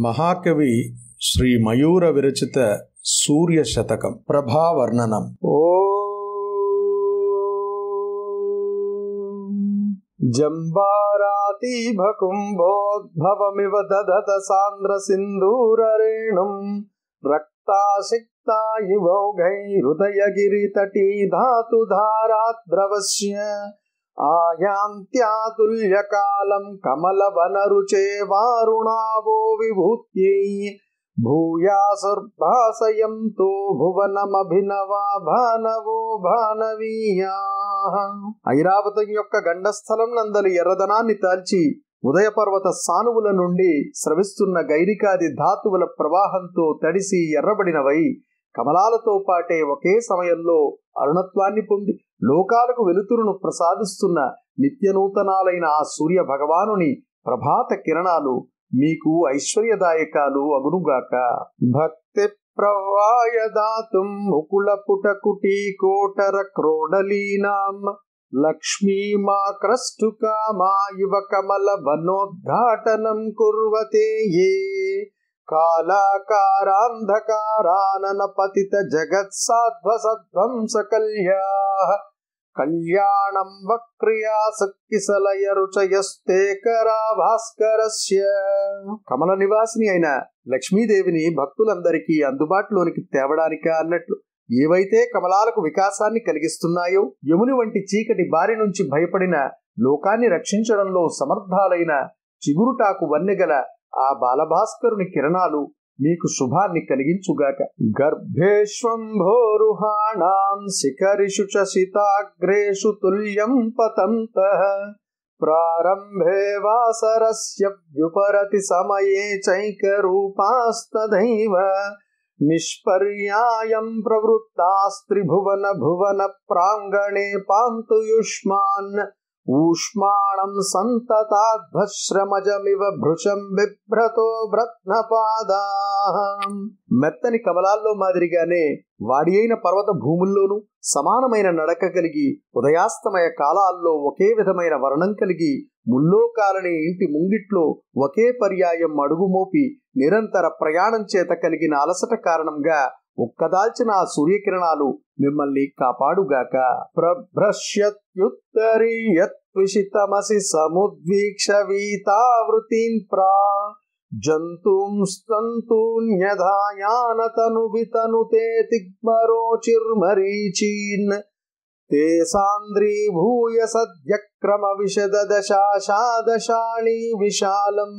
महाकवि श्रीमयूरविरचित सूर्यशतकम् प्रभावर्णनम् ओ जम्बारातीभकुम्भोद्भवमिव दधत सान्द्रसिन्दूररेणुम् रक्तासिक्ता युवोघैरुदयगिरितटी धातु द्रवस्य ఆయాంత్యాతుల్యకాలం కమలవనరుచే వారుణావో విభూత్యై తో భువనమభినవా భానవో భానవీయా ఐరావతం యొక్క గండస్థలం నందలి ఎర్రదనాన్ని తాల్చి ఉదయపర్వత సానువుల నుండి స్రవిస్తున్న గైరికాది ధాతువుల ప్రవాహంతో తడిసి ఎర్రబడినవై కమలాలతో పాటే ఒకే సమయంలో అరుణత్వాన్ని పొంది లోకాలకు వెలుతురును ప్రసాదిస్తున్న నిత్యనూతనాలైన ఆ సూర్య భగవానుని ప్రభాత కిరణాలు మీకు ఐశ్వర్యదాయకాలు అగునుగాక భక్తి ప్రవాయదాతుం ముకుల పుటకుటీ కోటర క్రోడలీనాం లక్ష్మీమాక్రష్టుకామా ఇవ కమల వనోద్ఘాటనం కుర్వతే कालाकारान्धकाराननपतित కళ్యాణం कल्याणं సలయ కరా భాస్కరస్య కమల నివాసిని అయిన లక్ష్మీదేవిని భక్తులందరికీ అందుబాటులోనికి తేవడానిక అన్నట్లు ఏవైతే కమలాలకు వికాసాన్ని కలిగిస్తున్నాయో యముని వంటి చీకటి బారి నుంచి భయపడిన లోకాన్ని రక్షించడంలో సమర్థాలైన చిగురుటాకు వన్నెగల ఆ బాలభాస్కరుని కిరణాలు మీకు శుభాన్ని కలిగించుగాక గర్భేష్వంభోరుహాణాం శిఖరిషు చితాగ్రేషు తుల్యం పతంత ప్రారంభే వాసరస్య వ్యుపరతి సమయే చైకరూపాస్తదైవ నిష్పర్యాయం ప్రవృత్తాస్త్రిభువన భువన ప్రాంగణే పాంతు యుష్మాన్ ఊష్మాణం సంతతాధ్వశ్రమజమివ భృశం బిభ్రతో భ్రత్నపాదా మెత్తని కమలాల్లో మాదిరిగానే వాడి అయిన పర్వత భూముల్లోనూ సమానమైన నడక కలిగి ఉదయాస్తమయ కాలాల్లో ఒకే విధమైన వర్ణం కలిగి ముల్లోకాలనే ఇంటి ముంగిట్లో ఒకే పర్యాయం అడుగుమోపి నిరంతర ప్రయాణం చేత కలిగిన అలసట కారణంగా ఒక్కదాల్చిన ఆ సూర్యకిరణాలు మిమ్మల్ని కాపాడుగాక ప్రభ్రశ్యత్యుత్తరీయత్విషితమసి సముద్వీక్ష వీతావృతిం ప్రా జంతుం స్తంతూన్యధాయానతను వితనుతే తిగ్మరోచిర్మరీచీన్ ते सान्द्रीभूय सद्यक्रमविशदशाशादशाणी विशालम्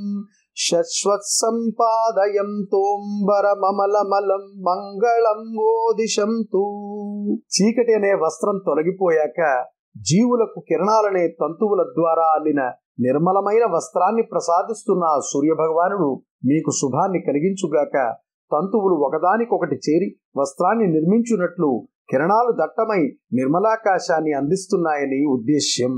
శశ్వత్సంపాదయంతోంబరమలమలం మంగళం ఓదిశంతు చీకటి అనే వస్త్రం తొలగిపోయాక జీవులకు కిరణాలనే తంతువుల ద్వారా అల్లిన నిర్మలమైన వస్త్రాన్ని ప్రసాదిస్తున్న సూర్యభగవానుడు మీకు శుభాన్ని కలిగించుగాక తంతువులు ఒకదానికొకటి చేరి వస్త్రాన్ని నిర్మించున్నట్లు కిరణాలు దట్టమై నిర్మలాకాశాన్ని అందిస్తున్నాయని ఉద్దేశ్యం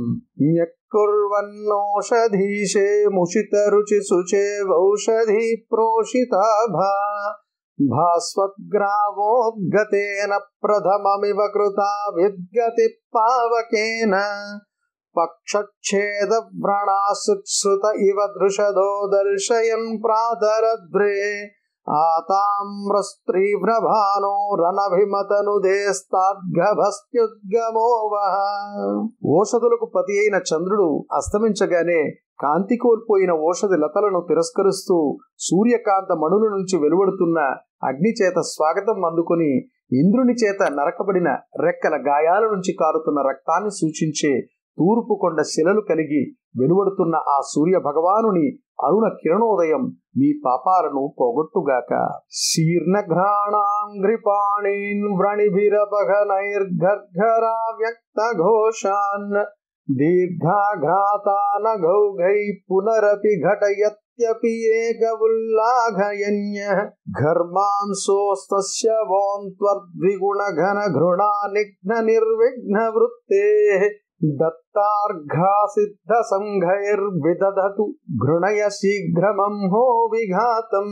कुर्वन्नोषधीशे मुषितरुचिसुचे वौषधी प्रोषिता भा भास्वद्ग्रावोद्गतेन प्रथममिव कृताभिद्गति पावकेन पक्षच्छेदव्रणासुत्सृत इव दृशदो दर्शयन् प्रातरद्रे ఆతామ్రస్త్రీభ్రభానో రణభిమతనుదేస్తాద్గభస్త్యుద్గమోవహ ఓషధులకు పతి అయిన చంద్రుడు అస్తమించగానే కాంతి కోల్పోయిన ఓషధి లతలను తిరస్కరిస్తూ సూర్యకాంత మణుల నుంచి వెలువడుతున్న అగ్నిచేత స్వాగతం అందుకుని ఇంద్రుని చేత నరకబడిన రెక్కల గాయాల నుంచి కారుతున్న రక్తాన్ని సూచించే తూర్పు కొండ శిలలు కలిగి వెలువడుతున్న ఆ సూర్య భగవానుని అరుణ కిరణోదయం మీ పాపాలను పోగొట్టుగాక శీర్ణఘ్రాణాంఘ్రిపాణీన్ వ్రణిభిరపఘనైర్ఘర్ఘరా వ్యక్త ఘోషాన్ దీర్ఘాఘ్రాతానఘౌఘై పునరపి ఘటయత్యపి ఏక ఉల్లాఘయన్య ఘర్మాంసోస్తస్య వోన్త్వర్ద్విగుణఘన ఘృణా నిఘ్న నిర్విఘ్న వృత్తే దత్తార్ఘాసిద్ధసంఘైర్విదధతు ఘృణయ హో విఘాతం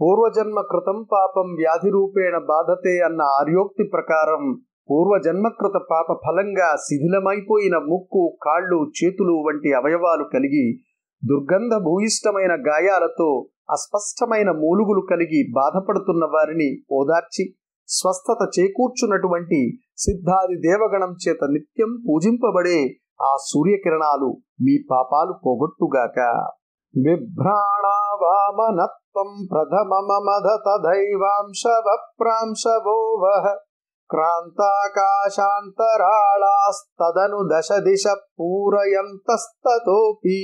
పూర్వజన్మ కృతం పాపం వ్యాధి రూపేణ బాధతే అన్న ఆర్యోక్తి ప్రకారం పూర్వజన్మకృత పాప ఫలంగా శిథిలమైపోయిన ముక్కు కాళ్ళు చేతులు వంటి అవయవాలు కలిగి దుర్గంధ భూయిష్టమైన గాయాలతో అస్పష్టమైన మూలుగులు కలిగి బాధపడుతున్న వారిని ఓదార్చి స్వస్థత చేకూర్చున్నటువంటి సిద్ధాది దేవగణం చేత నిత్యం పూజింపబడే ఆ సూర్యకిరణాలు మీ పాపాలు పోగొట్టుగాక బిభ్రాణావామనత్వం ప్రథమమమధ తథైవాంశవప్రాంశవో వహ క్రాంతాకాశాంతరాళాస్తదను దశ దిశ పూరయంతస్తోపి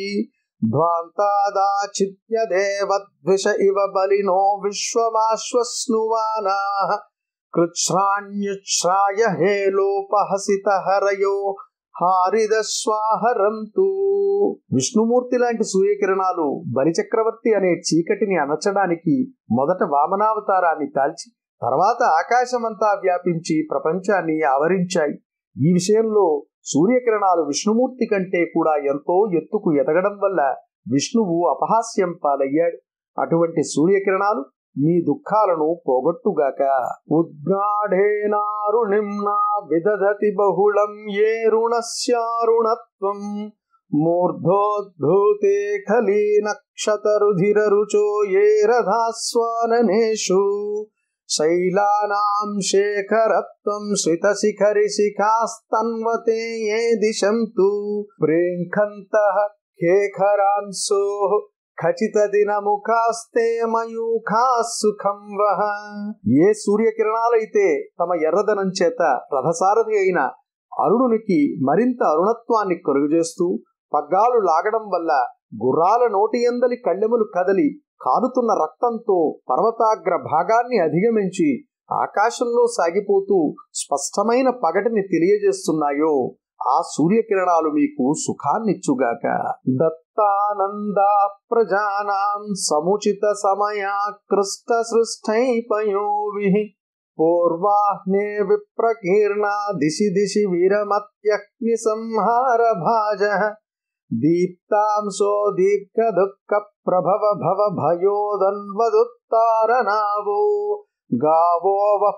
ధ్వాంతాదాచిత్యదేవద్విష ఇవ బలినో విశ్వమాశ్వస్నువానా कृच्छ्राण्युच्छ्राय हे లోపహసిత హరయో హారిద విష్ణుమూర్తి లాంటి సూర్యకిరణాలు బలిచక్రవర్తి అనే చీకటిని అనచడానికి మొదట వామనావతారాన్ని కాల్చి తర్వాత ఆకాశమంతా వ్యాపించి ప్రపంచాన్ని ఆవరించాయి ఈ విషయంలో సూర్యకిరణాలు విష్ణుమూర్తి కంటే కూడా ఎంతో ఎత్తుకు ఎదగడం వల్ల విష్ణువు అపహాస్యం పాలయ్యాడు అటువంటి సూర్యకిరణాలు మీ దుఃఖాలను పోగొట్టుగాక ఉద్గాఢేనారు నిమ్నా విదధతి బహుళం ఏ రుణస్యారుణత్వం మూర్ధోద్భూతే ఖలీనక్షతరుధిరరుచో ఏ రథాస్వాననేషు శైలానాం శేఖరత్వం శితశిఖరి శిఖాస్తన్వతే ఏ దిశం తు ప్రేంఖంత ఖేఖరాంసో ఖచ్చితదినము కాస్తే మయూఖా సుఖం వహ ఏ సూర్యకిరణాలైతే తమ ఎర్రదనం చేత రథసారథి అయిన అరుణునికి మరింత అరుణత్వాన్ని కలుగజేస్తూ పగ్గాలు లాగడం వల్ల గుర్రాల నోటి ఎందలి కళ్ళెములు కదలి కారుతున్న రక్తంతో పర్వతాగ్ర భాగాన్ని అధిగమించి ఆకాశంలో సాగిపోతూ స్పష్టమైన పగటిని తెలియజేస్తున్నాయో ఆ సూర్యకిరణాలు మీకు సుఖాన్నిచ్చుగాక దత్ नन्दा प्रजानाम् समुचित पूर्वाह्ने विप्रकीर्णा दिशि दिशि विरमत्यग्नि भाजः दीप्ताम् सो दुःख प्रभव भव भयोदन्वदुत्तारनावो गावो वः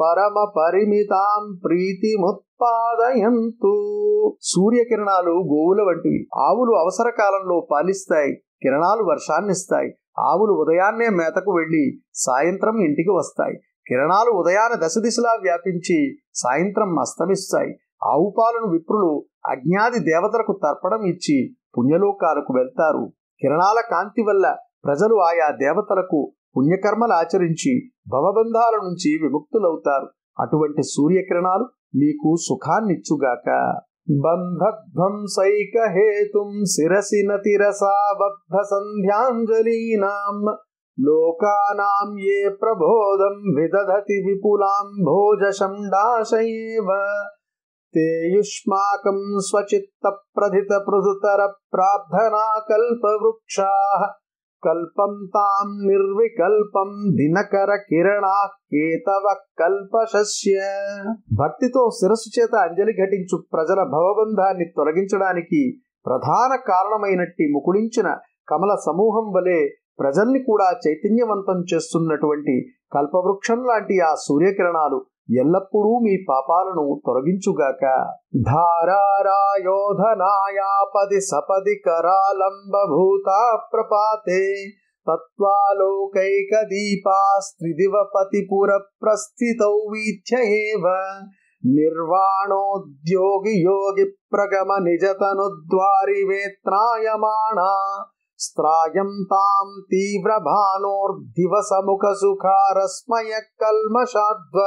పరమ పరిమితాం ప్రీతిముత్పాదయంతు సూర్యకిరణాలు గోవుల వంటివి ఆవులు అవసర కాలంలో పాలిస్తాయి కిరణాలు వర్షాన్నిస్తాయి ఆవులు ఉదయాన్నే మేతకు వెళ్లి సాయంత్రం ఇంటికి వస్తాయి కిరణాలు ఉదయాన దశ దిశలా వ్యాపించి సాయంత్రం అస్తమిస్తాయి ఆవు పాలను విప్రులు అజ్ఞాది దేవతలకు తర్పణం ఇచ్చి పుణ్యలోకాలకు వెళ్తారు కిరణాల కాంతి వల్ల ప్రజలు ఆయా దేవతలకు పుణ్యకర్మలు ఆచరించి భవబంధాల నుంచి విముక్తులవుతారు అటువంటి సూర్యకిరణాలు మీకు సుఖాన్నిచ్చుగాక బంధధ్వంసైకహేతుం శిరసి నతిరసాబద్ధ బద్ధ సంధ్యాంజలీనాం లోకానాం ఏ ప్రబోధం విదధతి విపులాం భోజషండాశయేవ తేయుష్మాకం స్వచిత్త ప్రధిత పృథుతర ప్రార్థనా కల్పవృక్షా కల్పం తాం నిర్వికల్పం దినకర కిరణా కేతవ కల్పశస్య భక్తితో శిరస్సు చేత అంజలి ఘటించు ప్రజల భవబంధాన్ని తొలగించడానికి ప్రధాన కారణమైనట్టి ముకుళించిన కమల సమూహం వలె ప్రజల్ని కూడా చైతన్యవంతం చేస్తున్నటువంటి కల్పవృక్షం లాంటి ఆ సూర్యకిరణాలు ఎల్లప్పుడూ మీ పాపాలను తొలగించుగాక ధారారాయోధనాయాపది సపది కరాలంబభూత ప్రపాతే తత్వాలోకైక దీపా దీపాస్త్రిదివపతి పుర ప్రస్థిత వీథ్యయేవ నిర్వాణోద్యోగి యోగి ప్రగమ నిజతను ద్వారి వేత్రాయమాణ స్త్రాయంతాం తీవ్రభానోర్దివసముఖసుఖారస్మయ కల్మషాద్వ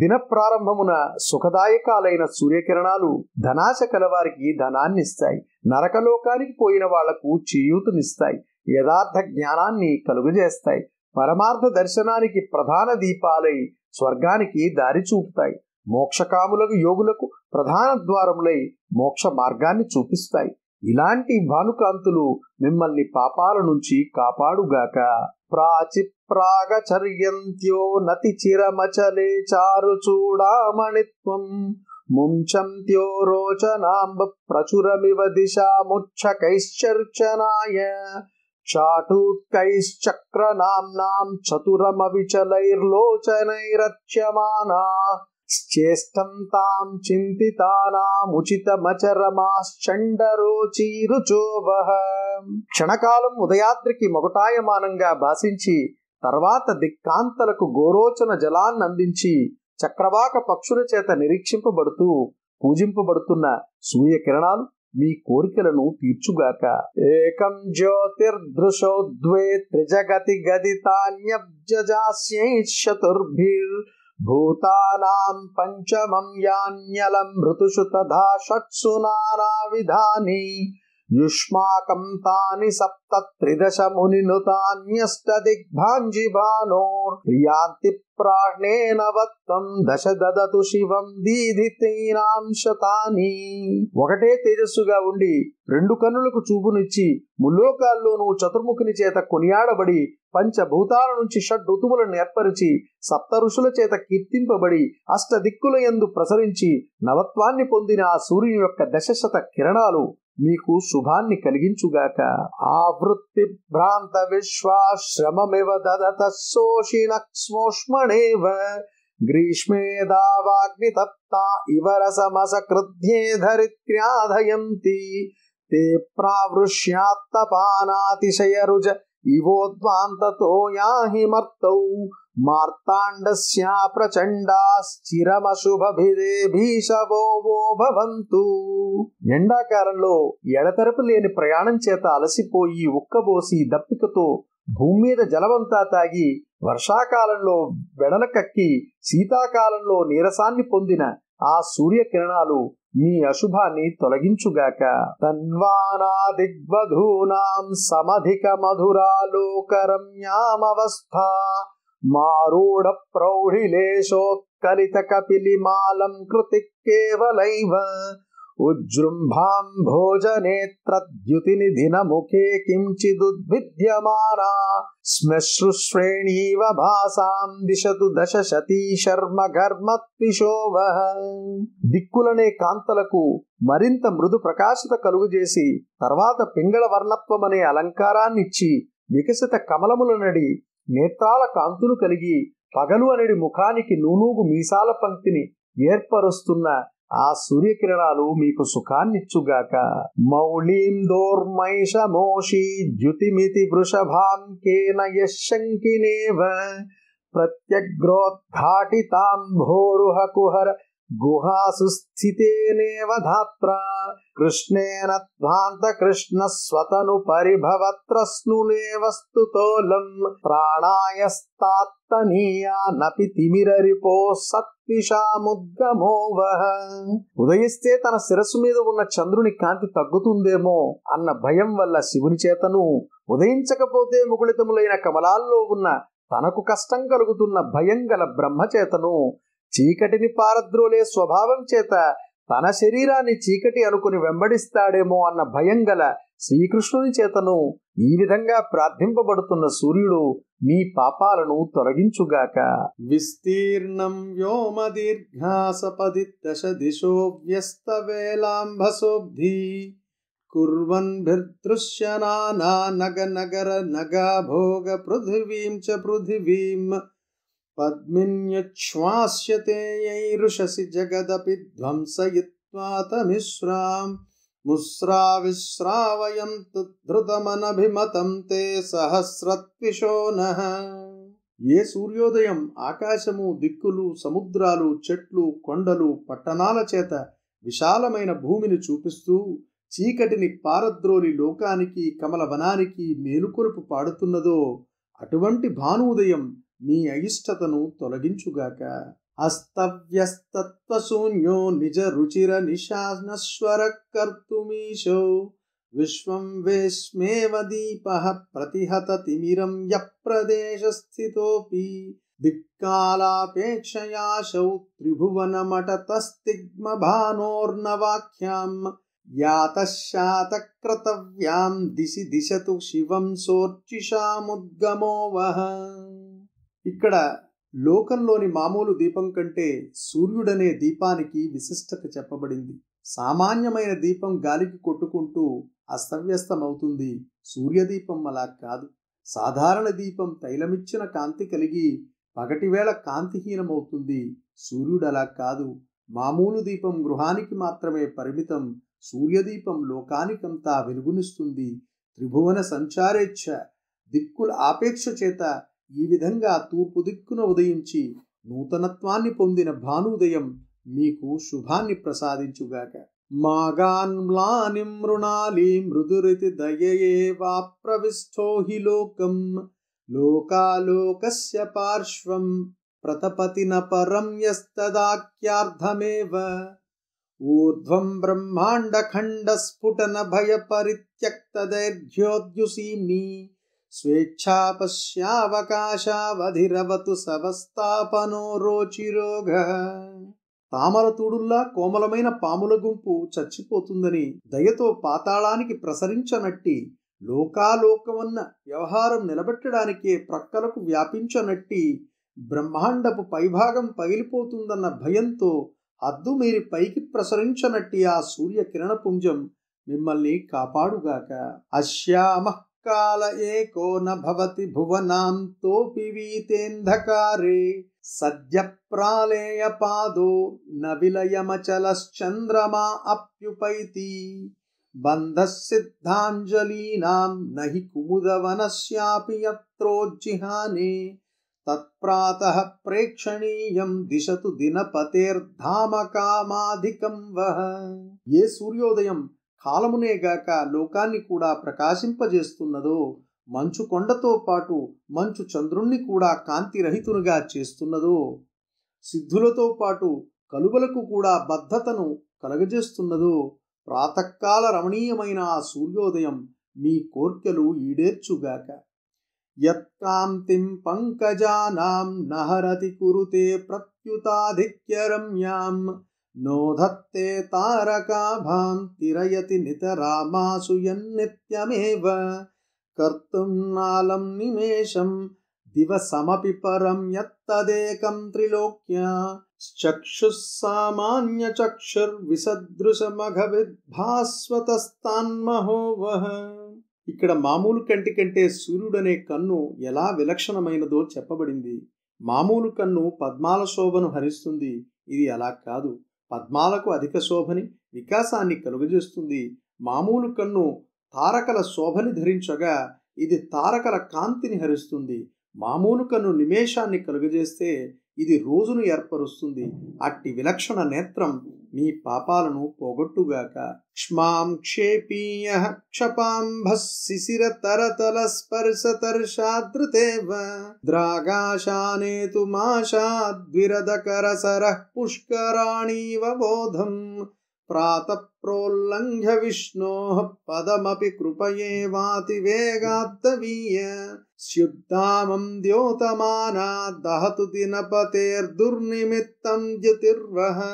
దిన ప్రారంభమున సుఖదాయకాలైన సూర్యకిరణాలు ధనాశ కలవారికి ధనాన్నిస్తాయి నరకలోకానికి పోయిన వాళ్లకు చేయూతనిస్తాయి యథార్థ జ్ఞానాన్ని కలుగజేస్తాయి పరమార్థ దర్శనానికి ప్రధాన దీపాలై స్వర్గానికి దారి చూపుతాయి మోక్షకాములకు యోగులకు ప్రధాన ద్వారములై మోక్ష మార్గాన్ని చూపిస్తాయి ఇలాంటి భానుకాంతులు మిమ్మల్ని పాపాల నుంచి కాపాడుగాక ప్రాచిప్రాగ చర్యంత్యో నతి చిరమచలే చారు చూడామణిత్వం ముంచంత్యో రోచనాంబ ప్రచురమివ దిశాముచ్చకైశ్చర్చనాయ చాటూకైశ్చక్ర నామ్నాం చతురమవిచలైర్లోచనైరచ్యమానా చేష్టం తాం క్షణకాలం ఉదయాద్రికి మొగటాయమానంగా భాషించి తర్వాత దిక్కాంతలకు గోరోచన జలాన్నందించి చక్రవాక పక్షుల చేత నిరీక్షింపబడుతూ పూజింపబడుతున్న సూర్య కిరణాలు మీ కోరికలను తీర్చుగాక ఏకం జ్యోతిర్దృశో ద్వే త్రిజగతి గదితాన్యబ్జాస్యై చతుర్భీర్ भूतानाम् पञ्चमम् यान्यलं ऋतुषु तथा युष्माकं तानि सप्त त्रिदश मुनिनुतान्यष्टदिग्भाञ्जिभानोर्यान्ति ప్రాణేన వత్తం దశ దదతు శివం దీధితైనాంశతాని ఒకటే తేజస్సుగా ఉండి రెండు కన్నులకు చూపునిచ్చి ముల్లోకాల్లోనూ చతుర్ముఖుని చేత కొనియాడబడి పంచభూతాల నుంచి షడ్ ఋతువులను ఏర్పరిచి సప్త ఋషుల చేత కీర్తింపబడి అష్టదిక్కుల ఎందు ప్రసరించి నవత్వాన్ని పొందిన ఆ సూర్యుని యొక్క దశశత కిరణాలు మీకు శుభాన్ని కలిగించుగాక ఆ వృత్తి భ్రాంత విశ్వాశ్రమమివ దదత శోషిణక్ష్మోష్మణేవ గ్రీష్మే దావాగ్నితప్తా ఇవ రసమసకృధ్యే ధరిత్ర్యాధయంతి తే ప్రావృష్యాత్తపానాతిశయరుజ ఇవోద్వాంతతో యాహి మర్తౌ मार्ताण्डस्या प्रचण्डा స్థిరమశుభభిరే భీషవోవో భవంతు ఎండాకాలంలో ఎడతెరపు లేని ప్రయాణం చేత అలసిపోయి ఉక్కబోసి దప్పికతో భూమి మీద జలమంతా తాగి వర్షాకాలంలో వెడల కక్కి శీతాకాలంలో నీరసాన్ని పొందిన ఆ సూర్యకిరణాలు మీ అశుభాన్ని తొలగించుగాక తన్వానాదిగ్వధూనాం సమధిక మధురాలోకరమ్యామవస్థ మారూఢ ప్రౌఢిలేశోత్కలిత కపిలిమాలం కృతి కేవలైవ ఉజృంభాం ముఖే కించిదుద్విద్యమానా శ్మశ్రుశ్రేణీవ భాసాం దిశతు దశ శతీ శర్మ ఘర్మత్విశోవ దిక్కులనే కాంతలకు మరింత మృదు ప్రకాశత కలుగుజేసి తర్వాత పింగళ వర్ణత్వమనే అలంకారాన్నిచ్చి వికసిత కమలములనడి నడి నేత్రాల కాంతులు కలిగి పగలు అనేది ముఖానికి నూనూగు మీసాల పంక్తిని ఏర్పరుస్తున్న ఆ సూర్యకిరణాలు మీకు సుఖాన్నిచ్చుగాక మౌళీం దోర్మైషమోషీ ద్యుతిమితి వృషభాంకేన యశంకినేవ ప్రత్యగ్రోద్ఘాటితాం భోరుహ కుహర గుహాసు స్థితేనేవ ధాత్ర కృష్ణేన ధ్వాంతకృష్ణ స్వతను పరిభవత్రస్నునేవ స్థుతోలం ప్రాణాయస్తాత్తనీయా నపి తిమిరరిపో సత్విషాముద్గమో ఉదయిస్తే తన శిరస్సు మీద ఉన్న చంద్రుని కాంతి తగ్గుతుందేమో అన్న భయం వల్ల శివుని చేతను ఉదయించకపోతే ముగుళితములైన కమలాల్లో ఉన్న తనకు కష్టం కలుగుతున్న భయం గల బ్రహ్మచేతను చీకటిని పారద్రోలే స్వభావం చేత తన శరీరాన్ని చీకటి అనుకుని వెంబడిస్తాడేమో అన్న భయం గల శ్రీకృష్ణుని చేతను ఈ విధంగా ప్రార్థింపబడుతున్న సూర్యుడు మీ పాపాలను తొలగించుగాక విస్తీర్ణం వ్యోమ దీర్ఘాసపది దశ దిశో వ్యస్త వేలాంభసోబ్ధి కుర్వన్ భిర్దృశ్యనానా నగ నగర నగా భోగ పృథివీం చ పృథివీం पद्मिन्यक्ष्वास्यते జగదపి जगदपि ముస్రావిశ్రావయం तमिश्राम् తే సహస్రత్విషో ఏ సూర్యోదయం ఆకాశము దిక్కులు సముద్రాలు చెట్లు కొండలు పట్టణాల చేత విశాలమైన భూమిని చూపిస్తూ చీకటిని పారద్రోలి లోకానికి కమలవనానికి మేలుకొలుపు పాడుతున్నదో అటువంటి భానుదయం ष्टतनु तोलगिञ्चु गक अस्तव्यस्तत्त्वशून्यो निज रुचिर निशानश्वर कर्तुमीशो विश्वम् वेश्मेव दीपः प्रतिहत तिमिरम् यः प्रदेश दिक्कालापेक्षयाशौ त्रिभुवनमटतस्तिग्म यातः दिशि दिशतु सोर्चिषामुद्गमो वः ఇక్కడ లోకంలోని మామూలు దీపం కంటే సూర్యుడనే దీపానికి విశిష్టత చెప్పబడింది సామాన్యమైన దీపం గాలికి కొట్టుకుంటూ అస్తవ్యస్తమవుతుంది సూర్యదీపం అలా కాదు సాధారణ దీపం తైలమిచ్చిన కాంతి కలిగి పగటివేళ కాంతిహీనమవుతుంది సూర్యుడు అలా కాదు మామూలు దీపం గృహానికి మాత్రమే పరిమితం సూర్యదీపం లోకానికంతా వెలుగునిస్తుంది త్రిభువన సంచారేచ్ఛ దిక్కుల ఆపేక్ష చేత ఈ విధంగా తూర్పు దిక్కున ఉదయించి నూతనత్వాన్ని పొందిన భానుదయం మీకు శుభాన్ని ప్రసాదించుగాక మాగాన్మ్లాని మృణాలి మృదురితి దయయేవాప్రవిష్టో హి లోకం లోకాలోకస్య పార్శ్వం న పరం యస్తదాఖ్యార్థమేవ ఊర్ధ్వం బ్రహ్మాండఖండస్ఫుటన భయపరిత్యక్తదైర్ఘ్యోద్యుసీమ్ని స్వేచ్ఛాపశ్యావకాశావధిరవతు సవస్థాపనో రోచిరోగ తామర తూడుల్లా కోమలమైన పాముల గుంపు చచ్చిపోతుందని దయతో పాతాళానికి ప్రసరించనట్టి లోకాలోకమన్న వ్యవహారం నిలబెట్టడానికే ప్రక్కలకు వ్యాపించనట్టి బ్రహ్మాండపు పైభాగం పగిలిపోతుందన్న భయంతో అద్దుమీరి మీరి పైకి ప్రసరించనట్టి ఆ సూర్యకిరణపుంజం మిమ్మల్ని కాపాడుగాక అశ్యామ काल एको न भवति तोऽपि वीतेऽन्धकारे सद्य प्रालेयपादो न विलयमचलश्चन्द्रमा अप्युपैति बन्धः सिद्धाञ्जलीनाम् न हि कुमुदवनस्यापि यत्रोज्जिहाने तत्प्रातः प्रेक्षणीयम् दिशतु दिनपतेर्धामकामाधिकं वः ये सूर्योदयम् కాలమునేగాక లోకాన్ని కూడా ప్రకాశింపజేస్తున్నదో మంచు కొండతో పాటు మంచు చంద్రుణ్ణి కూడా కాంతిరహితునుగా చేస్తున్నదో సిద్ధులతో పాటు కలువలకు కూడా బద్ధతను కలగజేస్తున్నదో ప్రాతకాల రమణీయమైన ఆ సూర్యోదయం మీ కోర్కెలు ఈడేర్చుగాక యత్కాంతిం పంకజానాం నహరతి కురుతే ప్రత్యుతాధిక్య రమ్యాం నోధత్తే తారకాభాం తిరయతి నితరామాసు యన్నిత్యమేవ కర్తుం నాలం నిమేషం దివసమపి పరం యత్తదేకం త్రిలోక్య చక్షుస్సామాన్య చక్షుర్విసదృశమఘవిద్భాస్వతస్తాన్మహోవహ ఇక్కడ మామూలు కంటి కంటే సూర్యుడనే కన్ను ఎలా విలక్షణమైనదో చెప్పబడింది మామూలు కన్ను పద్మాల శోభను హరిస్తుంది ఇది అలా కాదు పద్మాలకు అధిక శోభని వికాసాన్ని కలుగజేస్తుంది మామూలు కన్ను తారకల శోభని ధరించగా ఇది తారకల కాంతిని హరిస్తుంది మామూలు కన్ను నిమేషాన్ని కలుగజేస్తే ఇది రోజును ఏర్పరుస్తుంది అట్టి విలక్షణ నేత్రం मी पापल नु पोगट्टु गाक क्ष्माम् क्षेपीयः क्षपाम्भः सिशिर तरतल स्पर्श तर्शादृतेव द्रागाशानेतुमाशाद्विरदकरसरः पुष्कराणीव बोधम् प्रातः प्रोल्लङ्घ्य विष्णोः पदमपि कृपये वातिवेगात् तवीय स्युद्धामम् द्योतमाना दहतु दिन द्युतिर्वः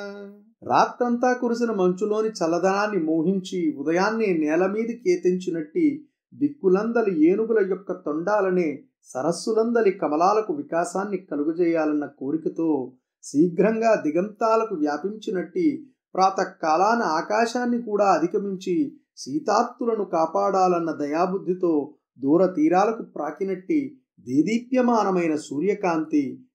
రాత్రంతా కురిసిన మంచులోని చల్లదనాన్ని మోహించి ఉదయాన్నే నేల మీది కేతించినట్టి దిక్కులందలి ఏనుగుల యొక్క తొండాలనే సరస్సులందలి కమలాలకు వికాసాన్ని కలుగజేయాలన్న కోరికతో శీఘ్రంగా దిగంతాలకు వ్యాపించినట్టి ప్రాతకాలాన ఆకాశాన్ని కూడా అధిగమించి శీతార్తులను కాపాడాలన్న దయాబుద్ధితో దూర తీరాలకు ప్రాకినట్టి దేదీప్యమానమైన సూర్యకాంతి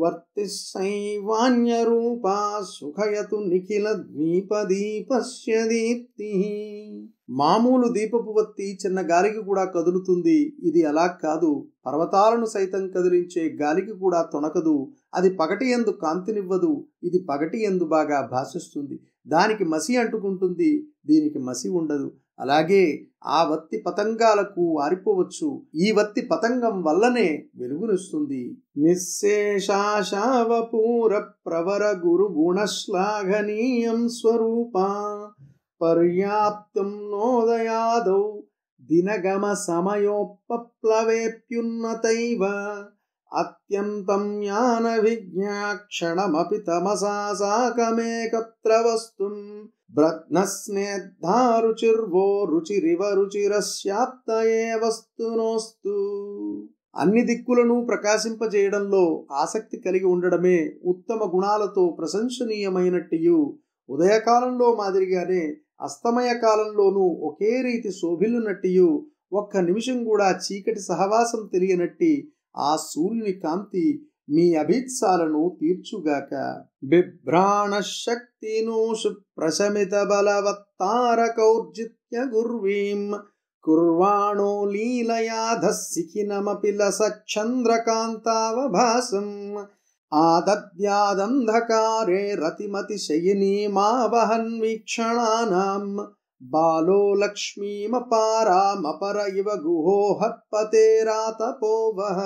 वर्तिस्सैवान्यरूपा సుఖయతు నిఖిల దీపస్య దీప్తి మామూలు దీపపు వత్తి చిన్న గాలికి కూడా కదులుతుంది ఇది అలా కాదు పర్వతాలను సైతం కదిలించే గాలికి కూడా తొణకదు అది పగటి ఎందు కాంతినివ్వదు ఇది పగటి ఎందు బాగా భాషిస్తుంది దానికి మసి అంటుకుంటుంది దీనికి మసి ఉండదు అలాగే ఆ వత్తి పతంగాలకు ఆరిపోవచ్చు ఈ వత్తి పతంగం వల్లనే వెలుగునిస్తుంది నిశేషాశావపూర ప్రవర గురు గుణశ్లాఘనీయం స్వరూపా పర్యాప్తం నోదయాదౌ దినగమ సమయోపప్లవేప్యున్నతైవ అత్యంతం జ్ఞాన విజ్ఞాక్షణమపి తమసా సాకమేకత్ర వస్తుం ब्रत्नस्नेद्धा రుచిర్వో రుచిరివ రుచిరస్యాప్తయే వస్తునోస్తు అన్ని దిక్కులను ప్రకాశింపజేయడంలో ఆసక్తి కలిగి ఉండడమే ఉత్తమ గుణాలతో ప్రశంసనీయమైనట్టు ఉదయకాలంలో మాదిరిగానే అస్తమయ కాలంలోనూ ఒకే రీతి శోభిల్లునట్టియు ఒక్క నిమిషం కూడా చీకటి సహవాసం తెలియనట్టి ఆ సూర్యుని కాంతి मी अभित्सालनु नु तीर्चुगाक बिभ्राणः शक्तीनू बलवत्तारकौर्जित्य गुर्वीम् कुर्वाणो लीलयाधः सिखिनमपि लस चन्द्र कान्तावभासम् आद्यादन्धकारे रतिमतिशयिनीमा वहन्वीक्षणानाम् बालो लक्ष्मीमपारामपर इव गुहो हत्पतेरातपो वः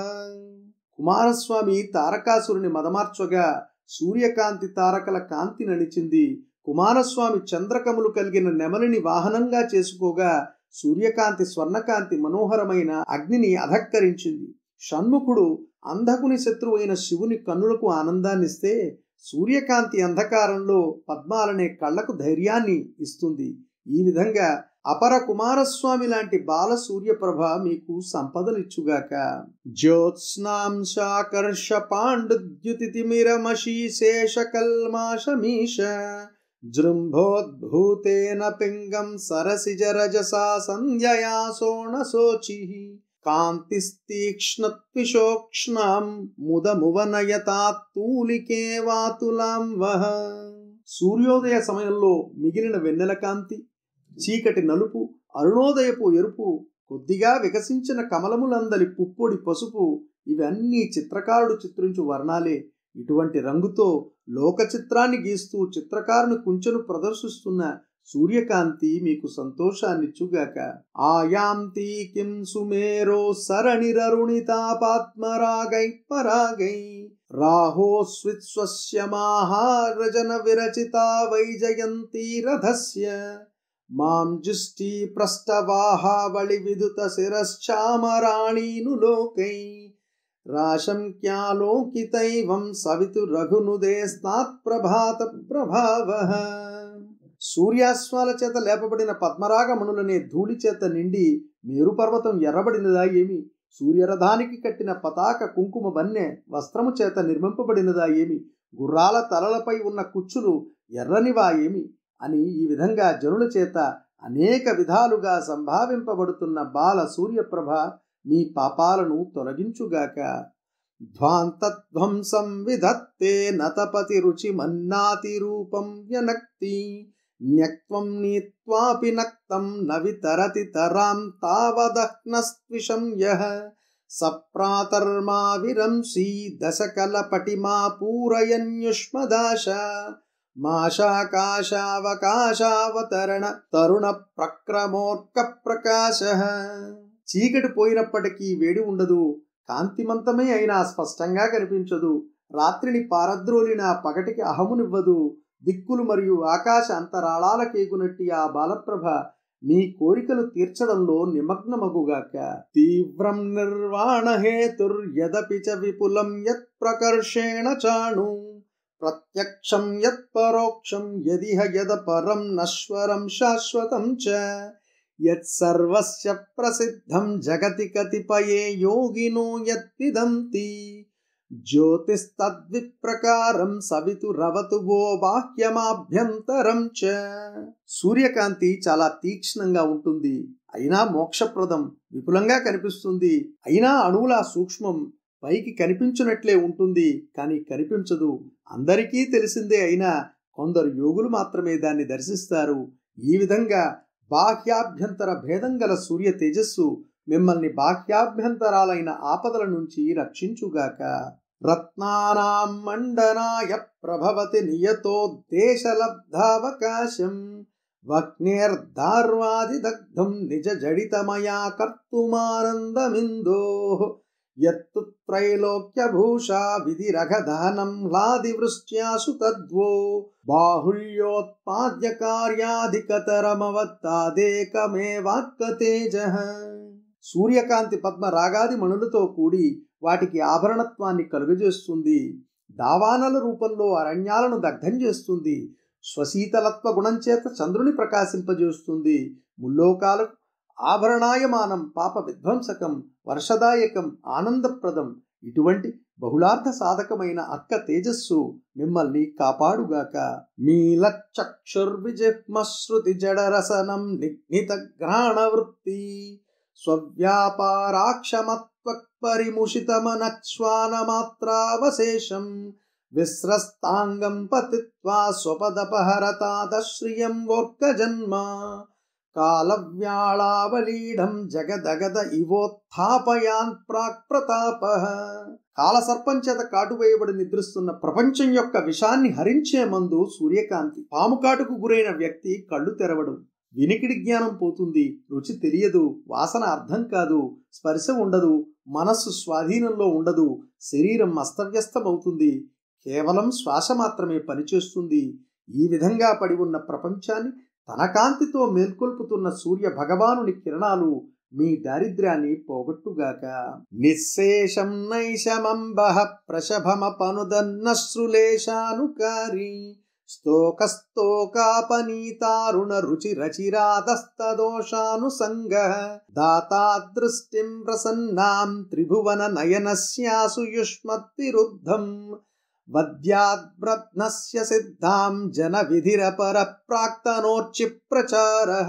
కుమారస్వామి తారకాసురుని మదమార్చగా సూర్యకాంతి తారకల కాంతి నడిచింది కుమారస్వామి చంద్రకములు కలిగిన నెమలిని వాహనంగా చేసుకోగా సూర్యకాంతి స్వర్ణకాంతి మనోహరమైన అగ్నిని అధక్కరించింది షణ్ముఖుడు అంధకుని శత్రువైన శివుని కన్నులకు ఆనందాన్నిస్తే సూర్యకాంతి అంధకారంలో పద్మాలనే కళ్లకు ధైర్యాన్ని ఇస్తుంది ఈ విధంగా అపర కుమారస్వామి లాంటి బాల సూర్యప్రభ మీకు సంపదలిచ్చుగాక జ్యోత్స్నాంశాకర్ష పాండుద్యుతిమిరమశీశేషకల్మాశమీష జృంభోద్భూతేన పింగం సరసిజరజసా సంధ్యయా శోచి కాంతిస్తీక్ష్ణత్విషోక్ష్ణాం ముదమువనయతా తూలికే వాతులాం వహ సూర్యోదయ సమయంలో మిగిలిన వెన్నెల కాంతి చీకటి నలుపు అరుణోదయపు ఎరుపు కొద్దిగా వికసించిన కమలములందలి పుప్పొడి పసుపు ఇవన్నీ చిత్రకారుడు చిత్రించు వర్ణాలే ఇటువంటి రంగుతో లోక చిత్రాన్ని గీస్తూ చిత్రకారుని కుంచెను ప్రదర్శిస్తున్న సూర్యకాంతి మీకు సంతోషాన్నిచ్చుగాక ఆయాంతి కిం సుమేరో సరణిరరుణితాపాత్మరాగై పరాగై రాహో స్విత్స్వస్య మాహారజన విరచిత వైజయంతి రథస్య మాం జుష్టి ప్రస్తవాహావళి విదుత శిరశ్చామరాణీను లోకై రాశంక్యాలోకితైవం సవితు రఘునుదే స్నాత్ ప్రభాత ప్రభావ సూర్యాశ్వాల చేత లేపబడిన పద్మరాగమణులనే ధూళి చేత నిండి మేరు పర్వతం ఎర్రబడినదా ఏమి సూర్యరథానికి కట్టిన పతాక కుంకుమ బన్నె వస్త్రము చేత నిర్మింపబడినదా ఏమి గుర్రాల తలలపై ఉన్న కుచ్చులు ఎర్రనివా ఏమి అని ఈ విధంగా జనుల చేత అనేక విధాలుగా సంభావింపబడుతున్న బాల సూర్యప్రభ మీ పాపాలను తొలగించుగాక ధ్వాంతధ్వంసం విధత్తే నతపతి రుచి మన్నాతి రూపం వ్యనక్తి న్యక్త్వం నీత్వాపి నక్తం తరతి తరాం తావదహ్నస్త్విషం యః సప్రాతర్మా విరంసీ దశకలపటిమా పూరయన్యుష్మదాశ మాషాకాశావకాశావతరణ తరుణ ప్రక్రమోర్క ప్రకాశ చీకటి పోయినప్పటికీ వేడి ఉండదు కాంతిమంతమే అయినా స్పష్టంగా కనిపించదు రాత్రిని పారద్రోలిన పగటికి అహమునివ్వదు దిక్కులు మరియు ఆకాశ అంతరాళాల కేగునట్టి ఆ బాలప్రభ మీ కోరికలు తీర్చడంలో నిమగ్నమగుగాక తీవ్రం నిర్వాణ హేతుర్యదపిచ విపులం యత్ ప్రకర్షేణ చాణు ప్రత్యక్షం యత్పరోక్షం యదిహ యద పరం నశ్వరం శాశ్వతం చ యత్సర్వస్య ప్రసిద్ధం జగతి కతిపయే యోగినో యత్విదంతి జ్యోతిస్తద్విప్రకారం సవితురవతు వో బాహ్యమాభ్యంతరం చ సూర్యకాంతి చాలా తీక్ష్ణంగా ఉంటుంది అయినా మోక్షప్రదం విపులంగా కనిపిస్తుంది అయినా అణువుల సూక్ష్మం పైకి కనిపించినట్లే ఉంటుంది కానీ కనిపించదు అందరికీ తెలిసిందే అయినా కొందరు యోగులు మాత్రమే దాన్ని దర్శిస్తారు ఈ విధంగా బాహ్యాభ్యంతర భేదం గల సూర్య తేజస్సు మిమ్మల్ని బాహ్యాభ్యంతరాలైన ఆపదల నుంచి రక్షించుగాక రత్నానాం మండనాయ ప్రభవతి నియతో దేశలబ్ధావకాశం వక్నేర్ధార్వాది దగ్ధం నిజ జడితమయా కర్తుమానందమిందో యత్తు త్రైలోక్యభూషా విధిరఘదానం హ్లాదివృష్ట్యాసు తద్వో బాహుళ్యోత్పాద్య సూర్యకాంతి పద్మ రాగాది మణులతో కూడి వాటికి ఆభరణత్వాన్ని కలుగజేస్తుంది దావానల రూపంలో అరణ్యాలను దగ్ధం చేస్తుంది స్వశీతలత్వ గుణంచేత చంద్రుని ప్రకాశింపజేస్తుంది ముల్లోకాలకు ఆభరణాయమానం పాప విధ్వంసకం వర్షదాయకం ఆనందప్రదం ఇటువంటి బహుళార్థ సాధకమైన అక్క తేజస్సు మిమ్మల్ని కాపాడుగాక మీలచక్షుర్విజిహ్మశ్రుతి జడరసనం నిఘ్నిత గ్రహణ వృత్తి స్వవ్యాపారాక్షమత్వక్పరిముషితమనక్ష్వానమాత్రావశేషం విస్రస్తాంగం పతిత్వా స్వపదపహరతాదశ్రియం వోర్కజన్మ కాలవ్యాళావలీఢం జగదగద ఇవోత్పయాన్ ప్రాక్ ప్రతాప కాటు కాటువేయబడి నిద్రిస్తున్న ప్రపంచం యొక్క విషాన్ని హరించే మందు సూర్యకాంతి పాము కాటుకు గురైన వ్యక్తి కళ్ళు తెరవడం వినికిడి జ్ఞానం పోతుంది రుచి తెలియదు వాసన అర్థం కాదు స్పర్శ ఉండదు మనస్సు స్వాధీనంలో ఉండదు శరీరం అస్తవ్యస్తమవుతుంది కేవలం శ్వాస మాత్రమే పనిచేస్తుంది ఈ విధంగా పడి ఉన్న ప్రపంచాన్ని తన కాంతితో మేల్కొల్పుతున్న సూర్య భగవానుని కిరణాలు మీ దారిద్ర్యాన్ని పోగొట్టుగాక నిశ్శేషం నైషమంబహ ప్రశభమపనుదన్నశ్రులేశానుకారి స్తోకస్తోకాపనీతారుణ రుచి రచిరాదస్తదోషానుసంగ దాతా ప్రసన్నాం త్రిభువన నయనస్యాసు యుష్మత్తిరుద్ధం वद्याद्व्रत्नस्य सिद्धां जनविधिरपरप्राक्तनोर्चि ప్రచారః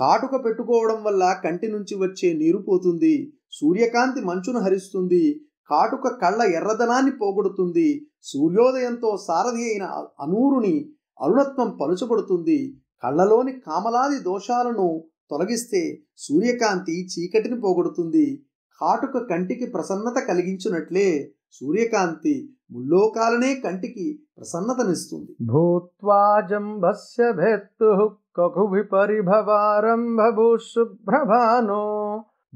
కాటుక పెట్టుకోవడం వల్ల కంటి నుంచి వచ్చే నీరు పోతుంది సూర్యకాంతి మంచును హరిస్తుంది కాటుక కళ్ళ ఎర్రదనాన్ని పోగొడుతుంది సూర్యోదయంతో సారథి అయిన అనూరుని అరుణత్వం పలుచబడుతుంది కళ్ళలోని కామలాది దోషాలను తొలగిస్తే సూర్యకాంతి చీకటిని పోగొడుతుంది కాటుక కంటికి ప్రసన్నత కలిగించినట్లే సూర్యకాంతి ముల్లోకాలనే కంటికి ప్రసన్నతనిస్తుంది భూత్వాజంభస్య భేత్తు కకుభి పరిభవారంభూ శుభ్రభానో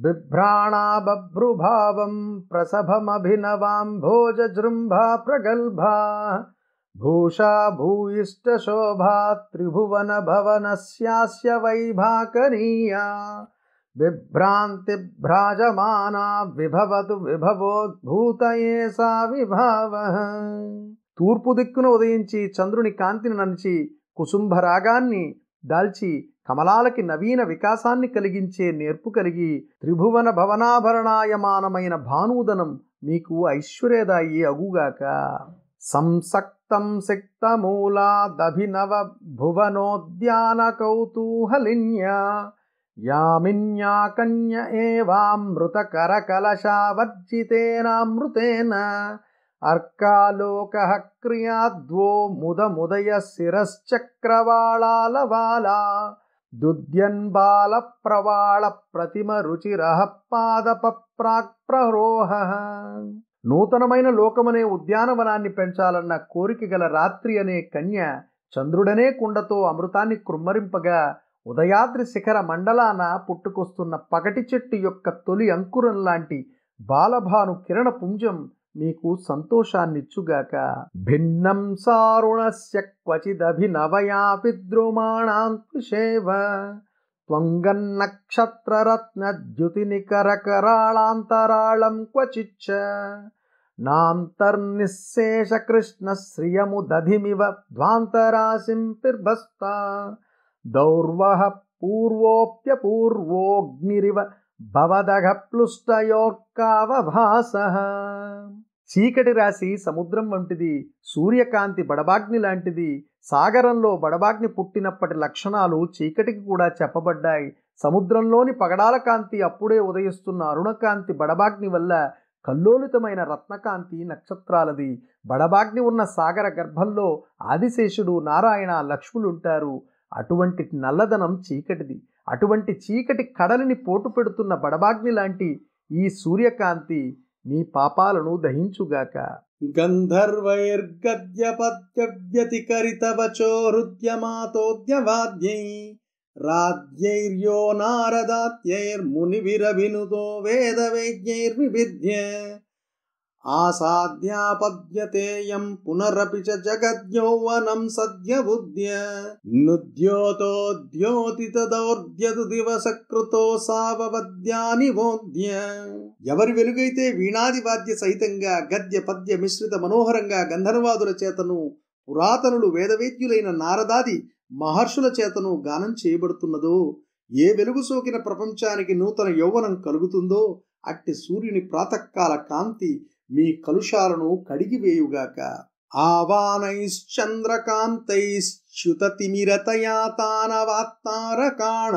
బిభ్రాణాబభ్రుభావం ప్రసభమభినవాం భోజజృంభా ప్రగల్భా భూషా భూయిష్టశోభా త్రిభువన భవనస్యాస్య వైభాకరీయా बिभ्रान्तिभ्राजमाना విభవతు విభవోద్భూతయే సా విభావ తూర్పు దిక్కును ఉదయించి చంద్రుని కాంతిని నంచి కుసుంభరాగాన్ని దాల్చి కమలాలకి నవీన వికాసాన్ని కలిగించే నేర్పు కలిగి త్రిభువన భవనాభరణాయమానమైన భానుదనం మీకు ఐశ్వర్యదాయి అగుగాక సంసక్తం సిక్తమూలాదభినవ భువనోద్యాన కౌతూహలిన్య యామిన్యాకన్య ఏవామృతకరకలశావర్జితేనామృతేన అర్కాలోక క్రియాద్వో ముదముదయ శిరశ్చక్రవాళాలవాలా ప్రాక్ పాదపప్రాక్ప్రరోహ నూతనమైన లోకమనే ఉద్యానవనాన్ని పెంచాలన్న కోరిక గల రాత్రి అనే కన్య చంద్రుడనే కుండతో అమృతాన్ని కృమ్మరింపగా ఉదయాద్రి శిఖర మండలాన పుట్టుకొస్తున్న పగటి చెట్టు యొక్క తొలి అంకురం లాంటి బాలభాను కిరణ పుంజం మీకు సంతోషాన్నిచ్చుగాక భిన్నం సారుణస్య క్వచిదభినవయాపి ద్రుమాణాంతిషేవ త్వంగన్నక్షత్రరత్నద్యుతినికరకరాళాంతరాళం క్వచిచ్చ నాంతర్నిశ్శేషకృష్ణశ్రియముదధిమివ ధ్వాంతరాశిం పిర్భస్తా దౌర్వహ పూర్వోప్యపూర్వోగ్నిరివ భవదఘ ప్లుష్టయోక్కావభాస చీకటి రాశి సముద్రం వంటిది సూర్యకాంతి బడబాగ్ని లాంటిది సాగరంలో బడబాగ్ని పుట్టినప్పటి లక్షణాలు చీకటికి కూడా చెప్పబడ్డాయి సముద్రంలోని పగడాల కాంతి అప్పుడే ఉదయిస్తున్న అరుణకాంతి బడబాగ్ని వల్ల కల్లోలితమైన రత్నకాంతి నక్షత్రాలది బడబాగ్ని ఉన్న సాగర గర్భంలో ఆదిశేషుడు నారాయణ లక్ష్ములుంటారు అటువంటి నల్లదనం చీకటిది అటువంటి చీకటి కడలిని పోటు పెడుతున్న బడబాగ్ని లాంటి ఈ సూర్యకాంతి మీ పాపాలను దహించుగాక గంధర్వైర్గద్యపద్యవ్యతికరితవచోరుద్యమాతోద్యవాద్యై రాజ్యైర్యో నారదాత్యైర్మునివిరవినుతో వేదవైద్యైర్వివిద్య జగద్యౌవనం సద్య బుద్ధ్య जगद्यौवनं सद्यबुद्ध्य దివస దివసకృతో సావవద్యాని బోధ్య ఎవరి వెలుగైతే వీణాది వాద్య సహితంగా గద్య పద్య మిశ్రిత మనోహరంగా గంధర్వాదుల చేతను పురాతనులు వేదవేద్యులైన నారదాది మహర్షుల చేతను గానం చేయబడుతున్నదో ఏ వెలుగు సోకిన ప్రపంచానికి నూతన యౌవనం కలుగుతుందో అట్టి సూర్యుని ప్రాతకాల కాంతి మీ కలుషాలను కడిగివేయుగాక ఆవానైశ్చంద్రకాంతైశ్చ్యుతతిమిరతయాతానవాత్తారకాణ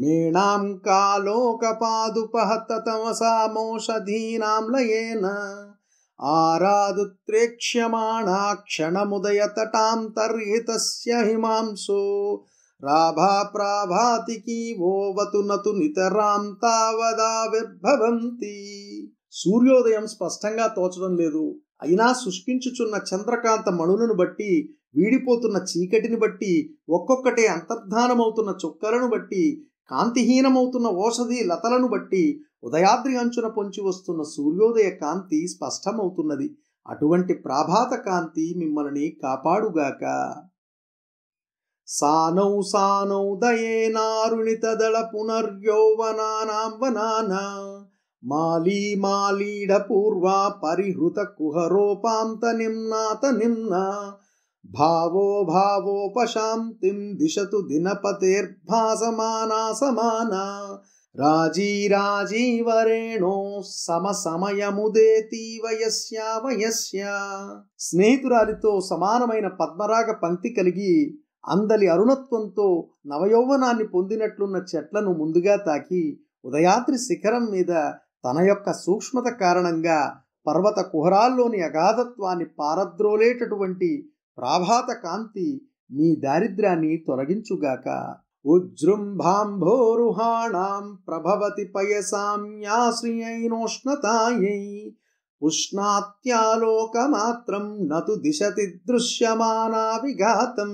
మేణాం కాలోకపాదుపహతతమసామోషధీనాం లయేన ఆరాదుత్రేక్ష్యమాణా క్షణముదయతటాం తర్హితస్య హిమాంసో రాభా ప్రాభాతికి ఓవతు నతు నితరాం తావదా విర్భవంతి సూర్యోదయం స్పష్టంగా తోచడం లేదు అయినా సృష్టించుచున్న చంద్రకాంత మణులను బట్టి వీడిపోతున్న చీకటిని బట్టి ఒక్కొక్కటే అంతర్ధానమవుతున్న చుక్కలను బట్టి కాంతిహీనమవుతున్న ఓషధి లతలను బట్టి ఉదయాద్రి అంచున పొంచి వస్తున్న సూర్యోదయ కాంతి స్పష్టమవుతున్నది అటువంటి ప్రాభాత కాంతి మిమ్మల్ని కాపాడుగాక సానౌ సానౌ దయే నారుణితదళ పునర్యౌవనానాం వనానా मालीमालीढपूर्वा परिहृतकुहरोपान्त निम्नात निम्ना भावो भावोपशान्तिं दिशतु రాజీ समाना రాజీరాజీవరేణోః సమసమయముదేతీవ యస్యా వయస్యా స్నేహితురాలితో సమానమైన పద్మరాగ పంక్తి కలిగి అందలి అరుణత్వంతో నవయౌవనాన్ని పొందినట్లున్న చెట్లను ముందుగా తాకి ఉదయాత్రి శిఖరం మీద తన యొక్క సూక్ష్మత కారణంగా పర్వత కుహరాల్లోని అగాధత్వాన్ని పారద్రోలేటటువంటి ప్రాభాత కాంతి మీ దారిద్ర్యాన్ని తొలగించుగాక ఉజృంభాంభోరుహాణం ప్రభవతి పయసామ్యాశ్రియైనోష్ణతాయై ఉష్ణాత్యాలోకమాత్రం నతు దిశతి దృశ్యమానా విఘాతం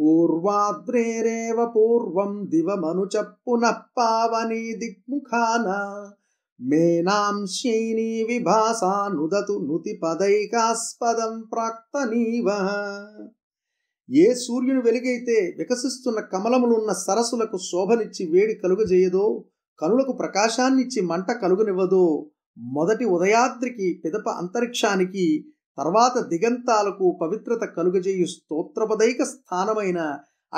పూర్వాద్రేరేవ పూర్వం దివమనుచ పునః పావనీ దిగ్ముఖానా मेनांश्यैनी विभासा नुदतु నుతిపదైకాస్పదం ప్రాక్తనీవ ఏ సూర్యుని వెలుగైతే వికసిస్తున్న కమలములున్న సరస్సులకు శోభనిచ్చి వేడి కలుగజేయదో కనులకు ప్రకాశాన్నిచ్చి మంట కలుగునివ్వదో మొదటి ఉదయాద్రికి పిదప అంతరిక్షానికి తర్వాత దిగంతాలకు పవిత్రత కలుగజేయు స్తోత్రపదైక స్థానమైన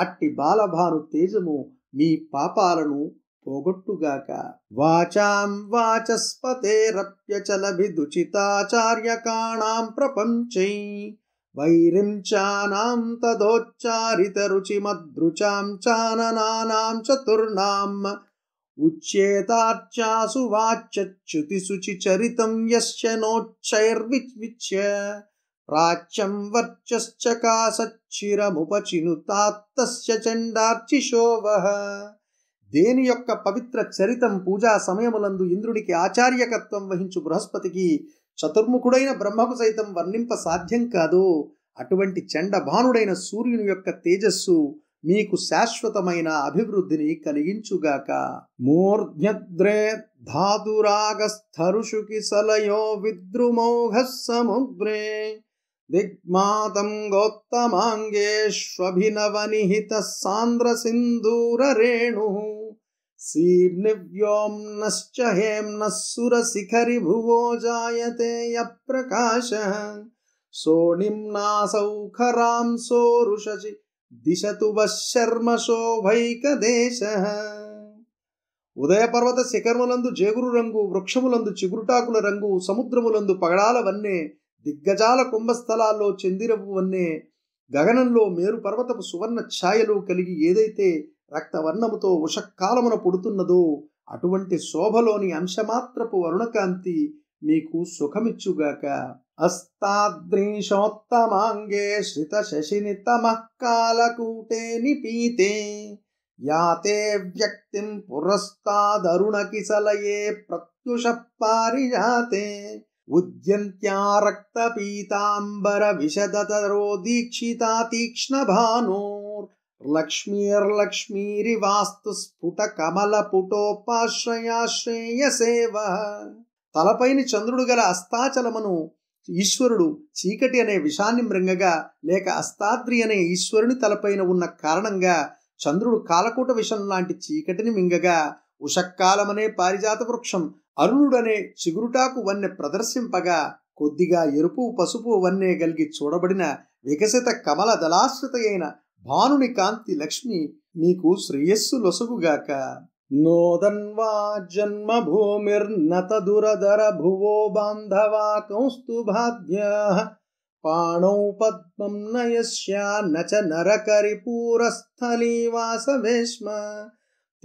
అట్టి బాలభాను తేజము మీ పాపాలను पोगुट्टुका वाचाम् वाचस्पतेरप्यचलभिदुचिताचार्यकाणाम् प्रपञ्चै वैरिञ्चानाम् तदोच्चारित रुचिमदृचां चाननानाम् चतुर्णाम् उच्येतार्चासु वाच्यच्युतिसुचि चरितम् यस्य नोच्चैर्विचिच्य प्राच्यम् वर्चश्च चिरमुपचिनुतात्तस्य चण्डार्चिशोवः దేని యొక్క పవిత్ర చరితం పూజా సమయములందు ఇంద్రుడికి ఆచార్యకత్వం వహించు బృహస్పతికి చతుర్ముఖుడైన బ్రహ్మకు సైతం వర్ణింప సాధ్యం కాదో అటువంటి చండభానుడైన సూర్యుని యొక్క తేజస్సు మీకు శాశ్వతమైన అభివృద్ధిని కలిగించుగాక మూర్ధ్యద్రే ధాతురాగస్థరుషుకి సలయో విద్రుమోఘ సముద్రే दिग्मातं गोत्तमाङ्गेष्वभिनवनिहितः सान्द्रसिन्धूररेणुः सीम्निव्योम्नश्च हेम्नः सुरशिखरिभुवो जायते यप्रकाशः सोऽनिम्नासौ खरां सोरुषसि दिशतु वः शर्म शोभैकदेशः ఉదయపర్వత శిఖరములందు జేగురు రంగు వృక్షములందు చిగురుటాకుల రంగు సముద్రములందు పగడాల వన్నే దిగ్గజాల కుంభస్థలాల్లో చందిరపు వన్నే గగనంలో మేరు పర్వతపు సువర్ణ ఛాయలు కలిగి ఏదైతే రక్తవర్ణముతో ఉషకాలమున పుడుతున్నదో అటువంటి శోభలోని అంశమాత్రపు వరుణకాంతి మీకు సుఖమిచ్చుగాక అస్తాద్రీషోత్తమాంగే శ్రిత శశిని తమకాలకూటే నిపీతే యాతే వ్యక్తిం పురస్తాదరుణకి సలయే ప్రత్యుష పారిజాతే వాస్తు స్ఫుట కమల పుటోపాశ్రయాశ్రేయ సేవ తలపైన చంద్రుడు గల అస్తాచలమును ఈశ్వరుడు చీకటి అనే విషాన్ని మృంగగా లేక అస్తాద్రి అనే ఈశ్వరుని తలపైన ఉన్న కారణంగా చంద్రుడు కాలకూట విషం లాంటి చీకటిని మింగగా ఉషక్కాలమనే పారిజాత వృక్షం అరుణుడనే చిగురుటాకు వన్నె ప్రదర్శింపగా కొద్దిగా ఎరుపు పసుపు వన్నె గలిగి చూడబడిన వికసిత కమల దళాశ్రిత భానుని కాంతి లక్ష్మి మీకు శ్రేయస్సు లొసుగుగాక నోదన్వా జన్మభూమిర్నతదురదర భువో బాంధవా కౌస్తుభాద్య పాణౌ పద్మం నయస్యా నచ నరకరి పూరస్థలీ వాసవేష్మ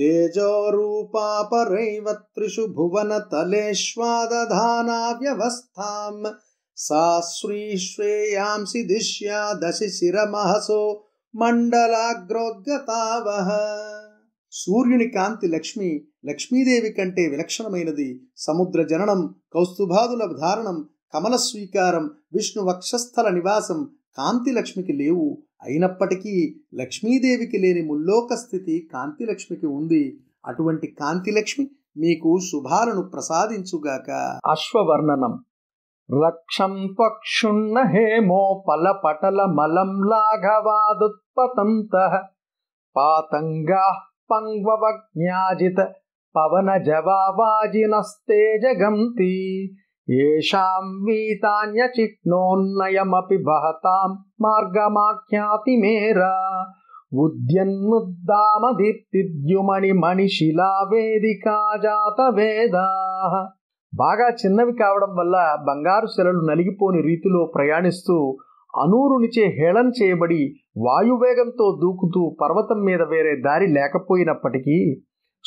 तेजोरूपापरैव त्रिषु भुवनतलेष्वादधानाव्यवस्थाम् सा श्रीश्रेयांसि दिश्या दशि शिरमहसो మండలాగ్రోద్గతావహ సూర్యుని కాంతి లక్ష్మి లక్ష్మీదేవి కంటే విలక్షణమైనది సముద్ర జననం కౌస్తుభాదుల ధారణం కమల స్వీకారం విష్ణు వక్షస్థల నివాసం కాంతి లక్ష్మికి లేవు అయినప్పటికీ లక్ష్మీదేవికి లేని ముల్లోక స్థితి కాంతిలక్ష్మికి ఉంది అటువంటి కాంతి లక్ష్మి మీకు శుభాలను ప్రసాదించుగాక అశ్వవర్ణనం రక్షం పక్షున్న హేమో పల పటల మలం లాఘవాదుత్పతంత పాతంగా పంగ్వవజ్ఞాజిత పవన జవాజినస్తే జగంతి येषां वीतान्यचित्नोन्नयमपि మార్గమాఖ్యాతి మేరా मेर మణిశిలా వేదికా జాత వేదాः బాగా చిన్నవి కావడం వల్ల బంగారు శిలలు నలిగిపోని రీతిలో ప్రయాణిస్తూ అనూరునిచే హేళన చేయబడి వాయువేగంతో దూకుతూ పర్వతం మీద వేరే దారి లేకపోయినప్పటికీ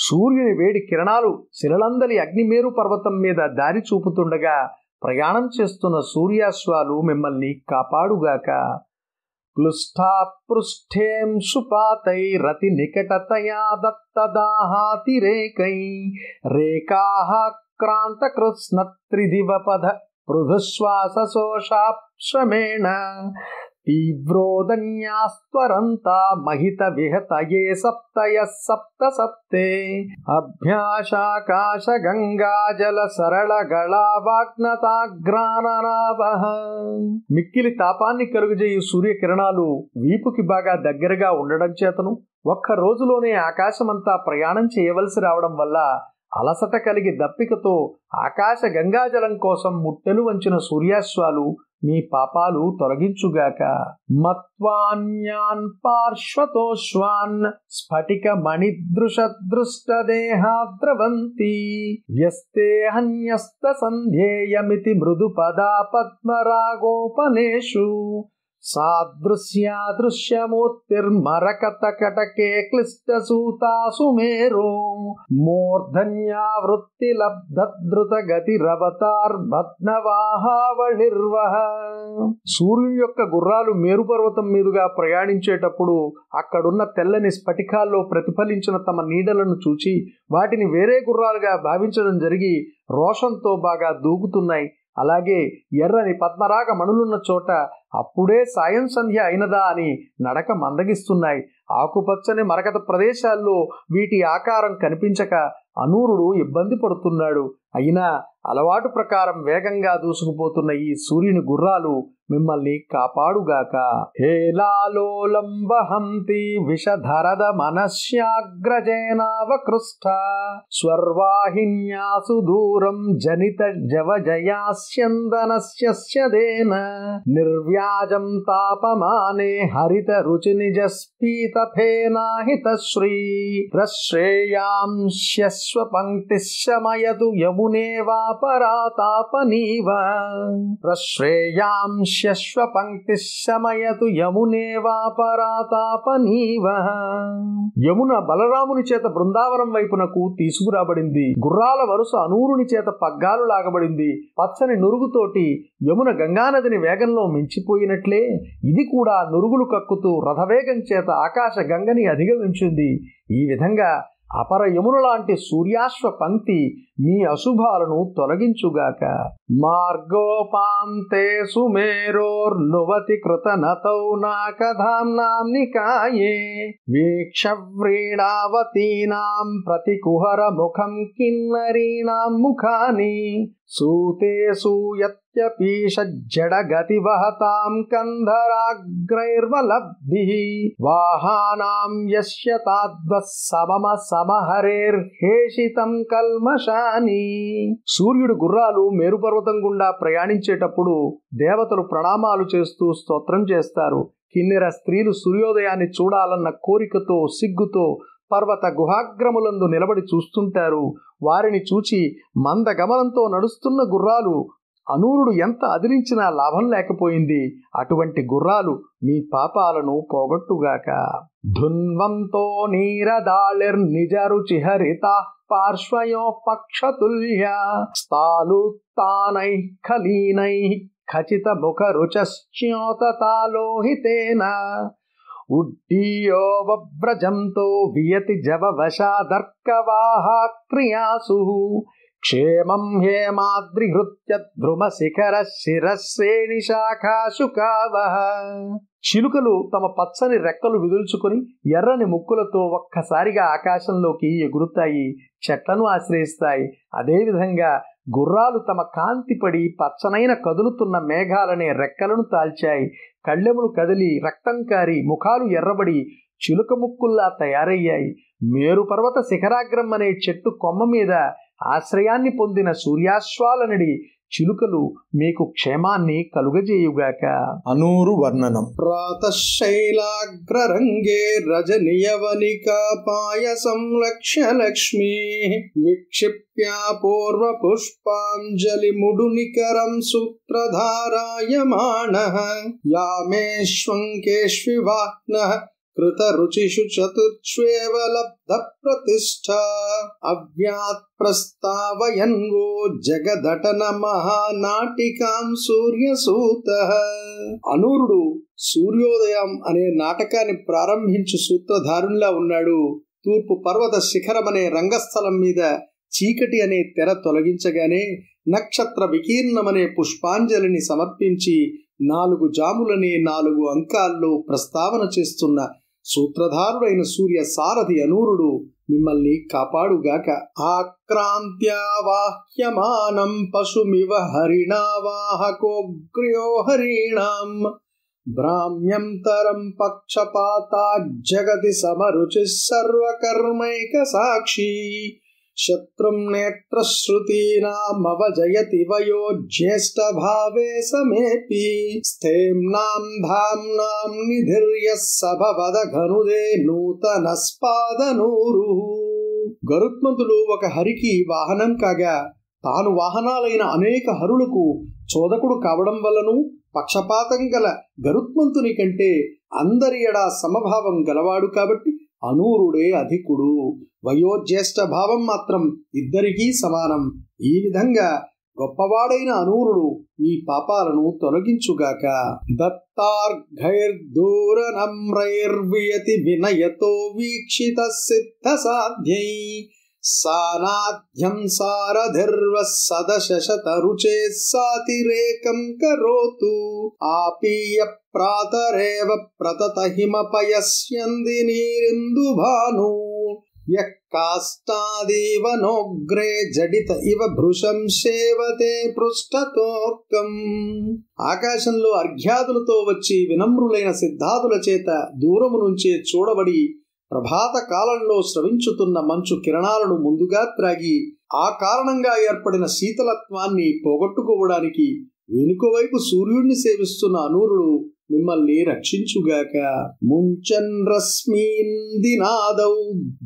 సూర్యుని వేడి కిరణాలు శిలలందలి అగ్నిమేరు పర్వతం మీద దారి చూపుతుండగా ప్రయాణం చేస్తున్న సూర్యాశ్వాలు మిమ్మల్ని కాపాడుగాక క్లుష్టాపృష్ఠేంశు పాతైరతి నికటతయా దత్తదాహాతిరేకై రేకాహ క్రాంతకృత్స్నత్రిదివపథ పృథుశ్వాసశోషాప్షమేణ విహత ఏ विहतये సప్త సప్తే सप्ते గంగా జల సరళ గళావాగ్నతాగ్రాననాభ మిక్కిలి తాపాన్ని కలుగుజేయు సూర్యకిరణాలు వీపుకి బాగా దగ్గరగా ఉండడం చేతను ఒక్క రోజులోనే ఆకాశమంతా ప్రయాణం చేయవలసి రావడం వల్ల అలసట కలిగి దప్పికతో ఆకాశ గంగాజలం కోసం ముట్టెలు వంచిన సూర్యాశ్వాలు మీ పాపాలు తొలగించుగాక మత్వాన్యాన్ పార్శ్వతోష్వాన్ స్ఫటిక మణిదృశదృష్టదేహాద్రవంతి వ్యస్తే హన్యస్త సంధ్యేయమితి మృదు పదా పద్మరాగోపనేషు క్లిష్ట మూర్ధన్యా వృత్తి सादृश्यादृश्यमूर्तिर्मरकतकटके क्लिष्टसूतासुमेरो मूर्धन्यावृत्तिलब्धद्रुतगतिरवतार्भद्नवाहावणिर्वः సూర్యుని యొక్క గుర్రాలు మేరుపర్వతం మీదుగా ప్రయాణించేటప్పుడు అక్కడున్న తెల్లని స్ఫటికాల్లో ప్రతిఫలించిన తమ నీడలను చూచి వాటిని వేరే గుర్రాలుగా భావించడం జరిగి రోషంతో బాగా దూకుతున్నాయి అలాగే ఎర్రని పద్మరాగ మణులున్న చోట అప్పుడే సాయం సంధ్య అయినదా అని నడక మందగిస్తున్నాయి ఆకుపచ్చని మరకత ప్రదేశాల్లో వీటి ఆకారం కనిపించక అనూరుడు ఇబ్బంది పడుతున్నాడు అయినా అలవాటు ప్రకారం వేగంగా దూసుకుపోతున్న ఈ సూర్యుని గుర్రాలు మిమ్మల్ని కాపాడుగాక హేలాలోలంబహంతి విషధరద మనశ్యాగ్రజేనావకృష్ట స్వర్వాహిన్యాసు దూరం జనిత జవ జయాస్యందనస్యదేన నిర్వ్యాజం తాపమానే హరిత రుచి నిజస్పీత ఫేనాహితశ్రీ రశ్రేయాంశ్యస్వ పంక్తిశమయతు యమునేవా పరాతాపనీవ ప్రశ్రేయాంశ్యశ్వ పంక్తి శమయతు యమునే పరాతాపనీవ యమున బలరాముని చేత బృందావనం వైపునకు తీసుకురాబడింది గుర్రాల వరుస అనూరుని చేత పగ్గాలు లాగబడింది పచ్చని నురుగుతోటి యమున గంగానదిని వేగంలో మించిపోయినట్లే ఇది కూడా నురుగులు కక్కుతూ రథవేగం చేత ఆకాశ గంగని అధిగమించింది ఈ విధంగా అపర యమునులాంటి లాంటి సూర్యాశ్వ పంక్తి మీ అశుభాలను తొలగించుగాక మార్గోపాంతే సుమేరోర్నువతి కృతనతౌ నాకధామ్నాం నికాయే వీక్షవ్రీడావతీనాం కుహర ముఖం కిన్నరీణాం ముఖాని సూతే సూయత్ यपीषज्जडगतिवहताम् कन्धराग्रैर्वलब्धिः वाहानाम् यस्य ताद्वः సమమసమహరేర్హేషితం కల్మశాని సూర్యుడు గుర్రాలు మేరుపర్వతం గుండా ప్రయాణించేటప్పుడు దేవతలు ప్రణామాలు చేస్తూ స్తోత్రం చేస్తారు కిన్నెర స్త్రీలు సూర్యోదయాన్ని చూడాలన్న కోరికతో సిగ్గుతో పర్వత గుహాగ్రములందు నిలబడి చూస్తుంటారు వారిని చూచి మందగమనంతో నడుస్తున్న గుర్రాలు అనూరుడు ఎంత అదిలించినా లాభం లేకపోయింది అటువంటి గుర్రాలు మీ పాపాలను పోగొట్టుగాక ధున్వంతో నీరదాళిర్నిజరుచిహరిత పార్శ్వయో పక్షతుల్య స్థాలుత్నై ఖలీనై ఖచిత ముఖ రుచశ్చ్యోతతాలోహితేన ఉడ్డీయో వవ్రజంతో వియతి జవ వశాదర్కవాహ క్రియాసు హేమాద్రిహృత్య हेमाद्रिहृत्य శిఖర శిరశ్రేణి శాఖాశు కావహ చిలుకలు తమ పచ్చని రెక్కలు విదుల్చుకొని ఎర్రని ముక్కులతో ఒక్కసారిగా ఆకాశంలోకి ఎగురుతాయి చెట్లను ఆశ్రయిస్తాయి అదేవిధంగా గుర్రాలు తమ కాంతిపడి పచ్చనైన కదులుతున్న మేఘాలనే రెక్కలను తాల్చాయి కళ్ళెములు కదిలి రక్తం కారి ముఖాలు ఎర్రబడి చిలుక ముక్కుల్లా తయారయ్యాయి మేరు పర్వత శిఖరాగ్రం అనే చెట్టు కొమ్మ మీద ఆశ్రయాన్ని పొందిన సూర్యాశ్వాలనుడి చిలుకలు మీకు క్షేమాన్ని కలుగజేయుగాక అనూరు వర్ణనం ప్రాతశైలాగ్రరంగే రజనియవనిక సంలక్ష్య సంరక్ష లక్ష్మీ విక్షిప్యా పూర్వ పుష్పాంజలి ముడునికరం సూత్రధారాయమాణ వాహ్న कृतरुचिषु चतुर्ष्वेव लब्धप्रतिष्ठा अव्यात् प्रस्तावयन्वो జగదటన మహానాటికాం సూర్యసూత అనూరుడు సూర్యోదయం అనే నాటకాన్ని ప్రారంభించు సూత్రధారునిలా ఉన్నాడు తూర్పు పర్వత శిఖరం అనే రంగస్థలం మీద చీకటి అనే తెర తొలగించగానే నక్షత్ర వికీర్ణమనే పుష్పాంజలిని సమర్పించి నాలుగు జాములనే నాలుగు అంకాల్లో ప్రస్తావన చేస్తున్న సూత్రధారుడైన సూర్య సారథి అనూరుడు మిమ్మల్ని కాపాడుగాక ఆక్రాంత్యావాహ్యమానం పశుమివ హరిణావాహకోగ్ర్యో హరీణాం భ్రామ్యం తరం జగతి సమరుచి సర్వకర్మైక సాక్షి शत्रुं नेत्रश्रुतीनामवजयति वयो ज्येष्ठभावे समेऽपि నిధిర్య సభవద ఘనుదే నూతన స్పాదనూరు గరుత్మంతుడు ఒక హరికి వాహనం కాగా తాను వాహనాలైన అనేక హరులకు చోదకుడు కావడం వల్లను పక్షపాతం గల గరుత్మంతుని కంటే అందరి ఎడా సమభావం గలవాడు కాబట్టి అనూరుడే అధికుడు వయోజ్యేష్ఠ భావం మాత్రం ఇద్దరికీ సమానం ఈ విధంగా గొప్పవాడైన అనూరుడు ఈ పాపాలను తొలగించుగాక దత్తార్ఘైర్దూరనమ్రైర్వియతి వినయతో వీక్షిత సిద్ధ సాధ్యై సానాధ్యం సారధర్వ సదశతరుచే సాతిరేకం కరోతు ఆపీయ ప్రాతరేవ ప్రతత హిమపయస్యంది నీరిందుభాను యక్కాష్టాదీవనోగ్రే జడిత ఇవ భృశం సేవతే పృష్ఠతోర్కం ఆకాశంలో అర్ఘ్యాదులతో వచ్చి వినమ్రులైన సిద్ధాదుల చేత దూరము నుంచే చూడబడి ప్రభాత కాలంలో స్రవించుతున్న మంచు కిరణాలను ముందుగా త్రాగి ఆ కారణంగా ఏర్పడిన శీతలత్వాన్ని పోగొట్టుకోవడానికి వెనుకవైపు సూర్యుణ్ణి సేవిస్తున్న అనూరుడు మిమ్మల్ని రక్షించుగాక ముంచన్ రశ్మీన్ నాదౌ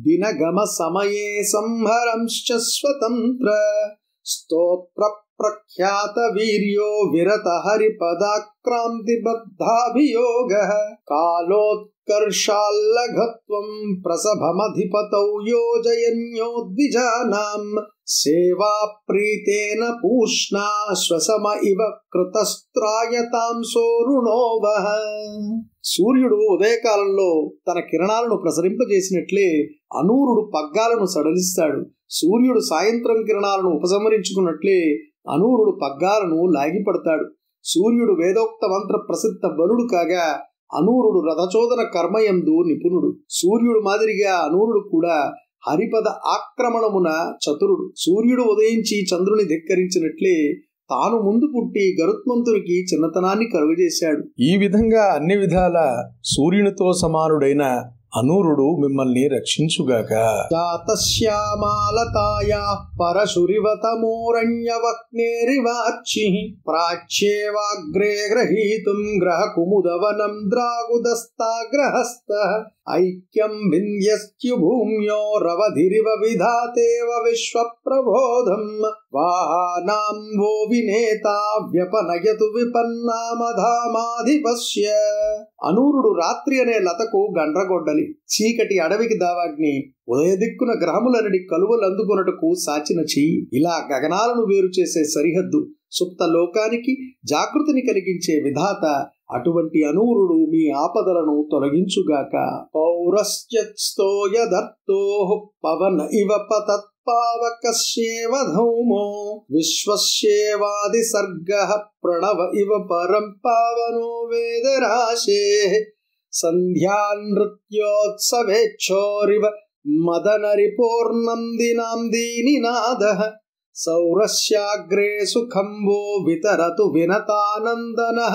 దినగమ సమయే సంహరంశ్చ స్వతంత్ర స్తోత్ర ప్రఖ్యాత వీర్యో విరత పదాక్రాంతి బద్ధాభియోగ కాలోత్ కర్షాల్లఘత్వం प्रसभमधिपतौ योजयन्योद्विजानाम् సేవా ప్రీతేన పూష్ణా శ్వసమ ఇవ కృతస్త్రాయతాం సోరుణోవ సూర్యుడు ఉదయకాలంలో తన కిరణాలను ప్రసరింపజేసినట్లే అనూరుడు పగ్గాలను సడలిస్తాడు సూర్యుడు సాయంత్రం కిరణాలను ఉపసంహరించుకున్నట్లే అనూరుడు పగ్గాలను లాగిపడతాడు సూర్యుడు వేదోక్త మంత్ర ప్రసిద్ధ బలుడు కాగా అనూరుడు రథచోదన కర్మయందు నిపుణుడు సూర్యుడు మాదిరిగా అనూరుడు కూడా హరిపద ఆక్రమణమున చతురుడు సూర్యుడు ఉదయించి చంద్రుని ధిక్కరించినట్లే తాను ముందు పుట్టి గరుత్మంతునికి చిన్నతనాన్ని కరుగజేశాడు ఈ విధంగా అన్ని విధాల సూర్యునితో సమానుడైన అనూరుడు మిమ్మల్ని రక్షించుగాక జాతశ్యామాలతాయా ప్రాచ్యేవాగ్రే గ్రహీతుం గ్రహ కుముదవనం ద్రాగుదస్తాగ్రహస్త ఐక్యం వింధ్యస్త్యుభూమ్యో రవధిరివ విధాతేవ విశ్వప్రబోధం వాహానాం वो వినేత వ్యపనయతు విపన్నామధామాధిపస్య అనూరుడు రాత్రి అనే లతకు గండ్రగొడ్డ చూడాలి చీకటి అడవికి దావాగ్ని ఉదయదిక్కున గ్రహములనడి కలువలు అందుకొనటకు సాచిన చెయ్యి ఇలా గగనాలను వేరు చేసే సరిహద్దు సుప్త లోకానికి జాగృతిని కలిగించే విధాత అటువంటి అనూరుడు మీ ఆపదలను తొలగించుగాక పౌరస్యత్స్తోయదర్తో పవన ఇవ పతత్పావకస్యేవధౌమో విశ్వస్యేవాది సర్గ ప్రణవ ఇవ పరం పావనో వేదరాశే सन्ध्यानृत्योत्सवेच्छोरिव దీని నాద సౌరస్యాగ్రే సుఖంబో వితరతు వినతానందనః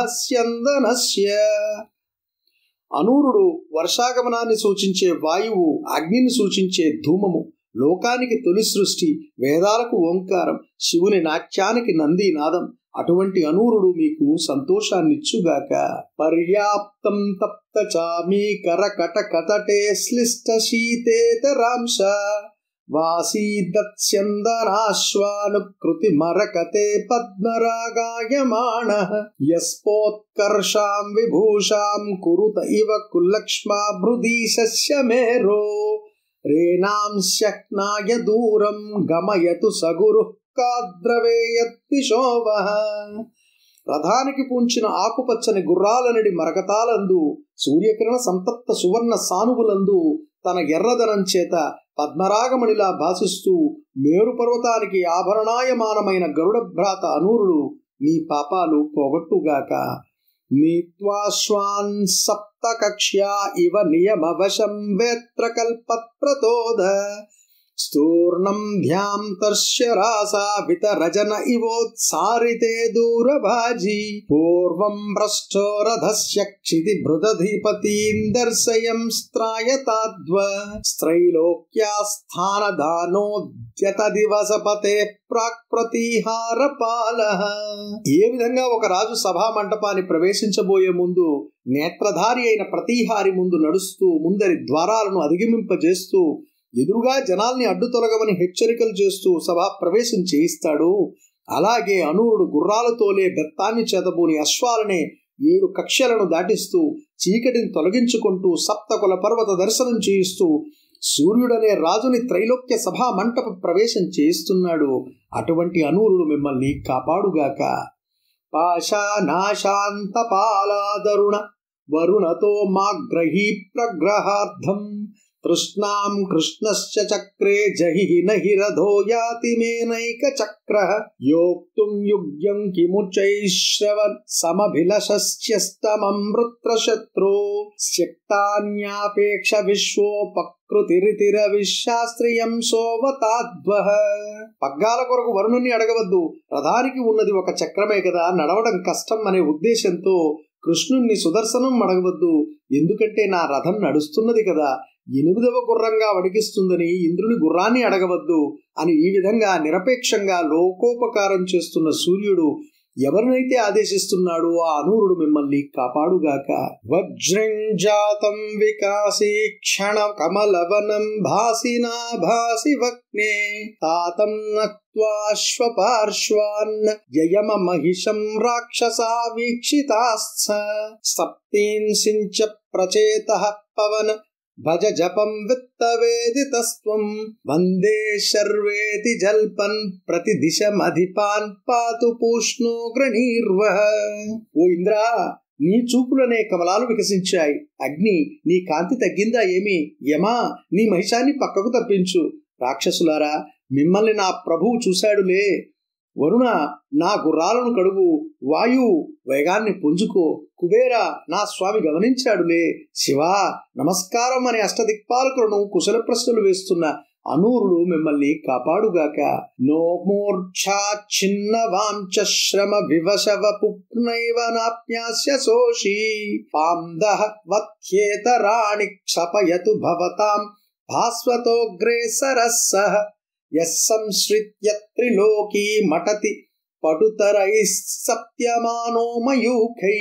అనూరుడు వర్షాగమనాన్ని సూచించే వాయువు అగ్నిని సూచించే ధూమము లోకానికి తొలి సృష్టి వేదాలకు ఓంకారం శివుని నాట్యానికి నాదం अट्वी अनूरुडु मीकु सन्तोषान्निच्छुगाक पर्याप्तम् तप्तचामी चामीकरकट कतटे श्लिष्ट शीते च रांश वासी दत्स्यन्दराश्वानुकृति मरक ते यस्पोत्कर्षाम् विभूषाम् कुरुत इव कुल्लक्ष्मा రథానికి పూంచిన ఆకుపచ్చని గుర్రాలనడి మరగతాలందు సూర్యకిరణ సంతప్త సువర్ణ సానుగులందు తన ఎర్రధనం చేత పద్మరాగమణిలా భాసిస్తూ పర్వతానికి ఆభరణాయమానమైన గరుడ భ్రాత అనూరుడు నీ పాపాలు పోగొట్టుగాక నీత్వాశ్వాన్ సప్త కక్ష్యా ఇవ నియమవశం వేత్ర ప్రతోద స్థూర్ణం ధ్యాంతర్శరాసావితరజన ఇవోత్సారితే దూరభాజీ పూర్వం భ్రష్టో రథస్య క్షితి భృదధిపతీం దర్శయం స్త్రాయతాద్వ స్థైలోక్యాస్థానదానోద్యత దివసపతే ప్రాక్ ప్రతీహారపాల ఏ విధంగా ఒక రాజు సభా మంటపాన్ని ప్రవేశించబోయే ముందు నేత్రధారి అయిన ప్రతీహారి ముందు నడుస్తూ ముందరి ద్వారాలను అధిగమింపజేస్తూ ఎదురుగా జనాల్ని అడ్డు తొలగమని హెచ్చరికలు చేస్తూ సభా ప్రవేశం చేయిస్తాడు అలాగే అనువుడు గుర్రాలతోలే బెత్తాన్ని చేతబూని అశ్వాలనే ఏడు కక్షలను దాటిస్తూ చీకటిని తొలగించుకుంటూ సప్తకుల పర్వత దర్శనం చేయిస్తూ సూర్యుడనే రాజుని త్రైలోక్య సభా మంటపు ప్రవేశం చేయిస్తున్నాడు అటువంటి అనూరుడు మిమ్మల్ని కాపాడుగాక పాలాదరుణ వరుణతో మా గ్రహీ ప్రగ్రహార్థం తృష్ణాం కృష్ణశ్చ చక్రే జహి నహి రథో యాతి మేనైక చక్ర యోక్తుం యుగ్యం కిముచైశ్రవ సమభిలషస్యస్తమం శత్రు శక్తాన్యాపేక్ష విశ్వోపకృతిరితిరవిశాస్త్రియం సోవతాద్వహ పగ్గాల కొరకు వరుణుని అడగవద్దు రథానికి ఉన్నది ఒక చక్రమే కదా నడవడం కష్టం అనే ఉద్దేశంతో కృష్ణుణ్ణి సుదర్శనం అడగవద్దు ఎందుకంటే నా రథం నడుస్తున్నది కదా ఎనిమిదవ గుర్రంగా వణికిస్తుందని ఇంద్రుని గుర్రాన్ని అడగవద్దు అని ఈ విధంగా నిరపేక్షంగా లోకోపకారం చేస్తున్న సూర్యుడు ఎవరినైతే ఆదేశిస్తున్నాడో ఆ అనూరుడు మిమ్మల్ని కాపాడుగాక వజ్రం జాతం వికాసి క్షణ కమలవనం భాసినా భాసి వక్నే తాతం నత్వాశ్వపార్శ్వాన్న యయమ మహిషం రాక్షసా వీక్షితాస్థ సప్తీన్ సించ ప్రచేత పవన భజ జపం విత్తవేదితస్త్వం వందే శర్వేతి జల్పన్ ప్రతి దిశమధిపాన్ పాతు పూష్ణోగ్రణీర్వ ఓ ఇంద్రా నీ చూపులనే కమలాలు వికసించాయి అగ్ని నీ కాంతి తగ్గిందా ఏమి యమా నీ మహిషాన్ని పక్కకు తప్పించు రాక్షసులారా మిమ్మల్ని నా ప్రభువు చూశాడులే వరుణ నా గుర్రాలను కడుగు వాయు వేగాన్ని పుంజుకో కుబేర నా స్వామి గమనించాడులే శివా నమస్కారం అనే అష్టదిక్పాలకులను కుశల ప్రశ్నలు వేస్తున్న అనూరుడు మిమ్మల్ని కాపాడుగాక నో చిన్న వాంచ శ్రమ వివశవ పుప్నైవ నాప్యాస్య శోషీ పాందః వత్యేతరాణి క్షపయతు భవతాం భాస్వతోగ్రే సరస్సః యస్సంశ్రిత్య త్రిలోకీ మటతి పటుతరై సత్యమానో మయూఖై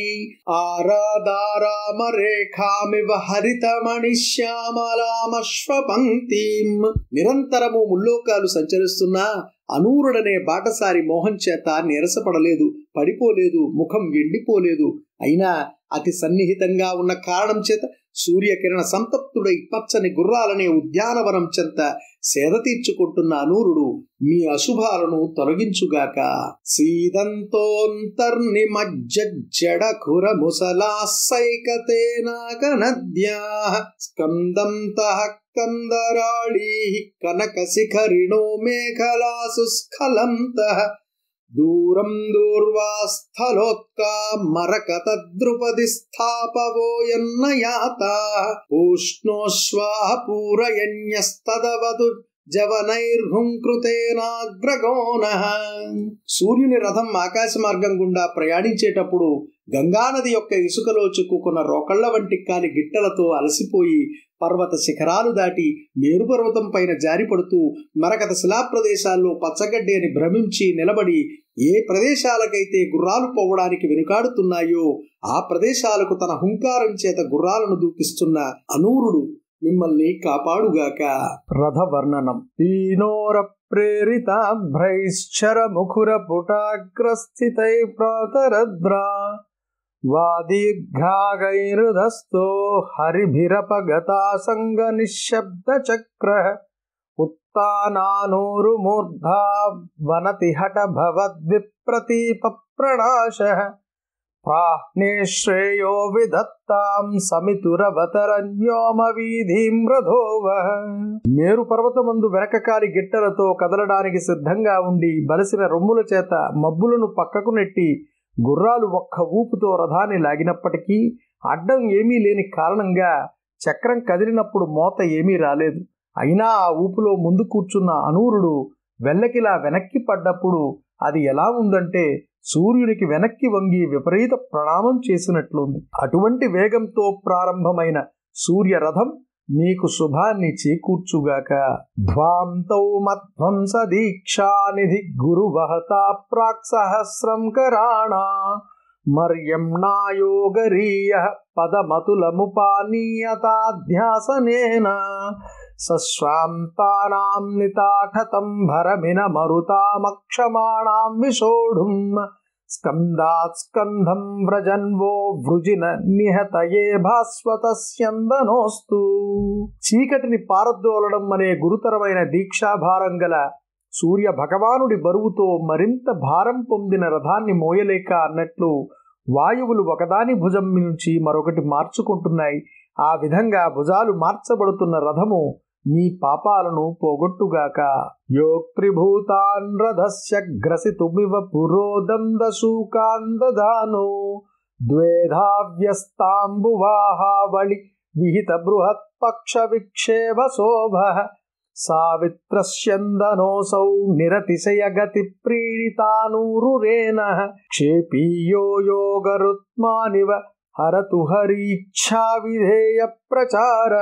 రేఖామివ హరితమణి శ్యామలామశ్వపంక్తిం నిరంతరము ముల్లోకాలు సంచరిస్తున్నా అనూరుడనే బాటసారి మోహన్ చేత నిరసపడలేదు పడిపోలేదు ముఖం ఎండిపోలేదు అయినా అతి సన్నిహితంగా ఉన్న కారణం చేత సూర్యకిరణ సంతప్తుడై పచ్చని గుర్రాలనే ఉద్యానవనం చెంత సేద తీర్చుకుంటున్నాను రుడు మీ అశుభాలను తొలగించుగాక సీదంతోంతర్నిమజ్జడ ముసలాసైకతేనాకనద్యా స్కందం తహ కందరాళీ కనక శిఖరిణో మేఘలాసు స్ఖలం దూరం దూర్వాస్థలోత్కా స్థాపవోయన్న యాత ఊష్ణోష్వా పూరయణ్యస్తవదు జవనైర్హుంకృతేనాగ్రగోణ సూర్యుని రథం ఆకాశ మార్గం గుండా ప్రయాణించేటప్పుడు గంగానది యొక్క ఇసుకలో చిక్కుకున్న రోకళ్ల వంటి కాని గిట్టలతో అలసిపోయి పర్వత శిఖరాలు దాటి మేరుపర్వతం పైన జారిపడుతూ మరకత ప్రదేశాల్లో పచ్చగడ్డి అని భ్రమించి నిలబడి ఏ ప్రదేశాలకైతే గుర్రాలు పోవడానికి వెనుకాడుతున్నాయో ఆ ప్రదేశాలకు తన హుంకారం చేత గుర్రాలను దూపిస్తున్న అనూరుడు మిమ్మల్ని కాపాడుగాక రథవర్ణనం ప్రేరిత ప్రేరితాభ్రైశ్చర ముఖుర పుటాగ్రస్థితై ప్రాతరద్రా వాదీర్ఘాగైరుదస్తో హరిభిరపగతా సంగ నిశ్శబ్ద చక్ర వనతి मूर्धा భవద్విప్రతీప ప్రణాశ प्राह्णे श्रेयो विधत्तां సమితురవతరన్యోమవీధిం రథోవ మేరు పర్వతమందు వెనకకాలి గిట్టలతో కదలడానికి సిద్ధంగా ఉండి బలసిన రొమ్ముల చేత మబ్బులను పక్కకు నెట్టి గుర్రాలు ఒక్క ఊపుతో రథాన్ని లాగినప్పటికీ అడ్డం ఏమీ లేని కారణంగా చక్రం కదిలినప్పుడు మోత ఏమీ రాలేదు అయినా ఆ ఊపులో ముందు కూర్చున్న అనూరుడు వెల్లకిలా వెనక్కి పడ్డప్పుడు అది ఎలా ఉందంటే సూర్యునికి వెనక్కి వంగి విపరీత ప్రణామం చేసినట్లుంది అటువంటి వేగంతో ప్రారంభమైన సూర్యరథం నీకు శుభాన్ని చేకూర్చుగాక ధ్వాంతౌ మధ్వంస దీక్షానిధి గురువహత ప్రాక్ సహస్రం కరాణా మర్యం నాయోగరీయ పదమతులముపానీయతాధ్యాసనేన సశ్వాంతానాం నితాఠతం భరమిన మరుతామక్షమాణాం విషోఢుం స్కందాత్ స్కంధం వ్రజన్వో వృజిన నిహతయే భాస్వతస్యందనోస్తు చీకటిని పారద్రోలడం అనే గురుతరమైన దీక్షాభారం గల సూర్య భగవానుడి బరువుతో మరింత భారం పొందిన రథాన్ని మోయలేక అన్నట్లు వాయువులు ఒకదాని భుజం నుంచి మరొకటి మార్చుకుంటున్నాయి ఆ విధంగా భుజాలు మార్చబడుతున్న రథము నీ పాపాలను పోగొట్టుగాక యోక్త్రిభూతాన్ రథస్య గ్రసితుమివ పురోదందశూకాందధానో ద్వేధావ్యస్తాంబువాహావళి విహిత బృహత్పక్ష విక్షేప శోభ సావిత్రస్యందనోऽसौ निरतिशयगति प्रीडितानूरुरेण क्षेपीयो योगरुत्मानिव हरतु ప్రచార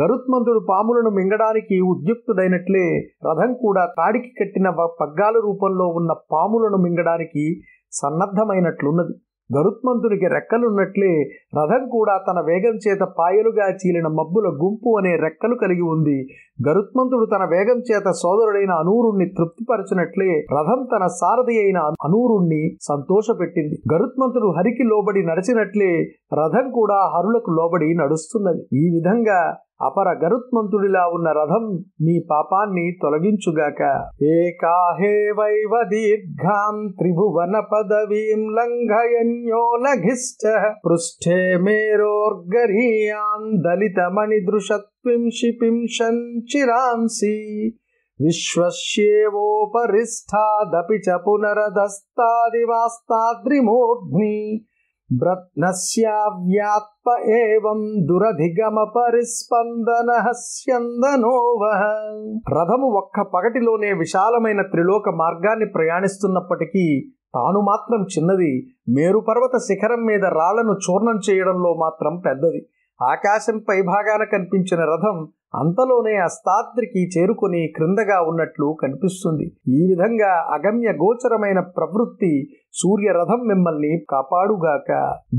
గరుత్మంతుడు పాములను మింగడానికి ఉద్యుక్తుడైనట్లే రథం కూడా కాడికి కట్టిన పగ్గాల రూపంలో ఉన్న పాములను మింగడానికి సన్నద్ధమైనట్లున్నది గరుత్మంతుడికి రెక్కలున్నట్లే రథం కూడా తన వేగం చేత పాయలుగా చీలిన మబ్బుల గుంపు అనే రెక్కలు కలిగి ఉంది గరుత్మంతుడు తన వేగం చేత సోదరుడైన అనూరుణ్ణి తృప్తిపరచినట్లే రథం తన సారథి అయిన అనూరుణ్ణి సంతోషపెట్టింది గరుత్మంతుడు హరికి లోబడి నడిచినట్లే రథం కూడా హరులకు లోబడి నడుస్తున్నది ఈ విధంగా అపర గరుత్మంతుడిలా ఉన్న రథం మీ పాపాన్ని తొలగించుగాక ఏకాహే వైవ దీర్ఘాం త్రిభువన పదవీం లంఘయన్యో లఘిష్ట పృష్ఠే మేరోర్గరీయాం దళితమణి దృషత్విం క్షిపింశం చిరాంసి విశ్వస్యేవోపరిష్టాదపి చ పునరదస్తాదివాస్తాద్రిమూర్ధ్ని ఏవం దురధిగమ పరిస్పందన स्यन्दनोवः రథము ఒక్క పగటిలోనే విశాలమైన త్రిలోక మార్గాన్ని ప్రయాణిస్తున్నప్పటికీ తాను మాత్రం చిన్నది మేరుపర్వత శిఖరం మీద రాళ్లను చూర్ణం చేయడంలో మాత్రం పెద్దది ఆకాశం పైభాగాన కనిపించిన రథం అంతలోనే అస్తాద్రికి చేరుకుని క్రిందగా ఉన్నట్లు కనిపిస్తుంది ఈ విధంగా అగమ్య గోచరమైన ప్రవృత్తి సూర్యరథం మిమ్మల్ని కాపాడుగాక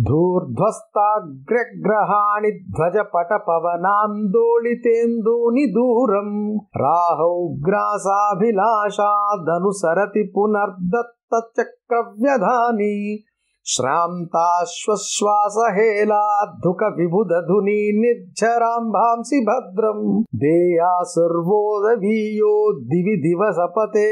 ధూర్ధ్వస్తాగ్రగ్రహాణి ధ్వజ పట పవనాందోళితేందూని దూరం రాహౌ గ్రాసాభిలాషాదనుసరతి చక్రవ్యధాని श्रान्ताश्व श्वास निर्झराम्भांसि भद्रम् देया सर्वोदवीयो दिवि दिवसपते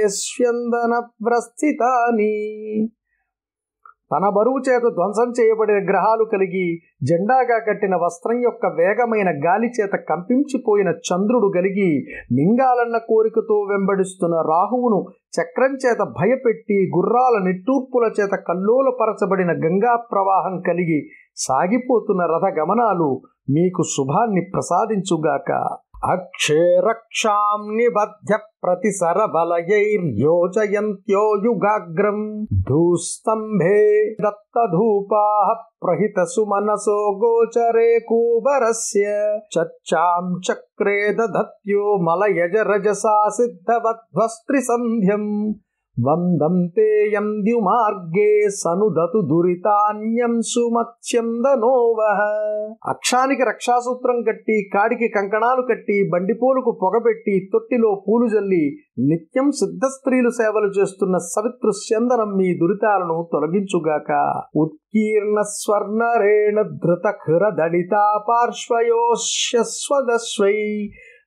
తన బరువు చేత ధ్వంసం చేయబడిన గ్రహాలు కలిగి జెండాగా కట్టిన వస్త్రం యొక్క వేగమైన గాలి చేత కంపించిపోయిన చంద్రుడు కలిగి మింగాలన్న కోరికతో వెంబడిస్తున్న రాహువును చక్రం చేత భయపెట్టి గుర్రాల నిట్టూర్పుల చేత కల్లోలపరచబడిన గంగా ప్రవాహం కలిగి సాగిపోతున్న రథ గమనాలు మీకు శుభాన్ని ప్రసాదించుగాక अक्षे रक्षाम् निबध्य प्रतिसरबलयैर्योजयन्त्यो युगाग्रम् धूस्तम्भे दत्तधूपाः सुमनसो गोचरे कूबरस्य चर्चाम् चक्रे दधत्यो मलयज रजसा सिद्धवध्वस्त्रिसन्ध्यम् वन्दन्तेऽयं ద్యుమార్గే సనుదతు దురితాన్యం సుమత్స్యందనోవ అక్షానికి రక్షాసూత్రం కట్టి కాడికి కంకణాలు కట్టి బండిపోలుకు పొగబెట్టి తొట్టిలో పూలు జల్లి నిత్యం సిద్ధ స్త్రీలు సేవలు చేస్తున్న సవిత్రు స్యందనం మీ దురితాలను తొలగించుగాక ఉత్కీర్ణ స్వర్ణరేణ ధృత ఖర దళితా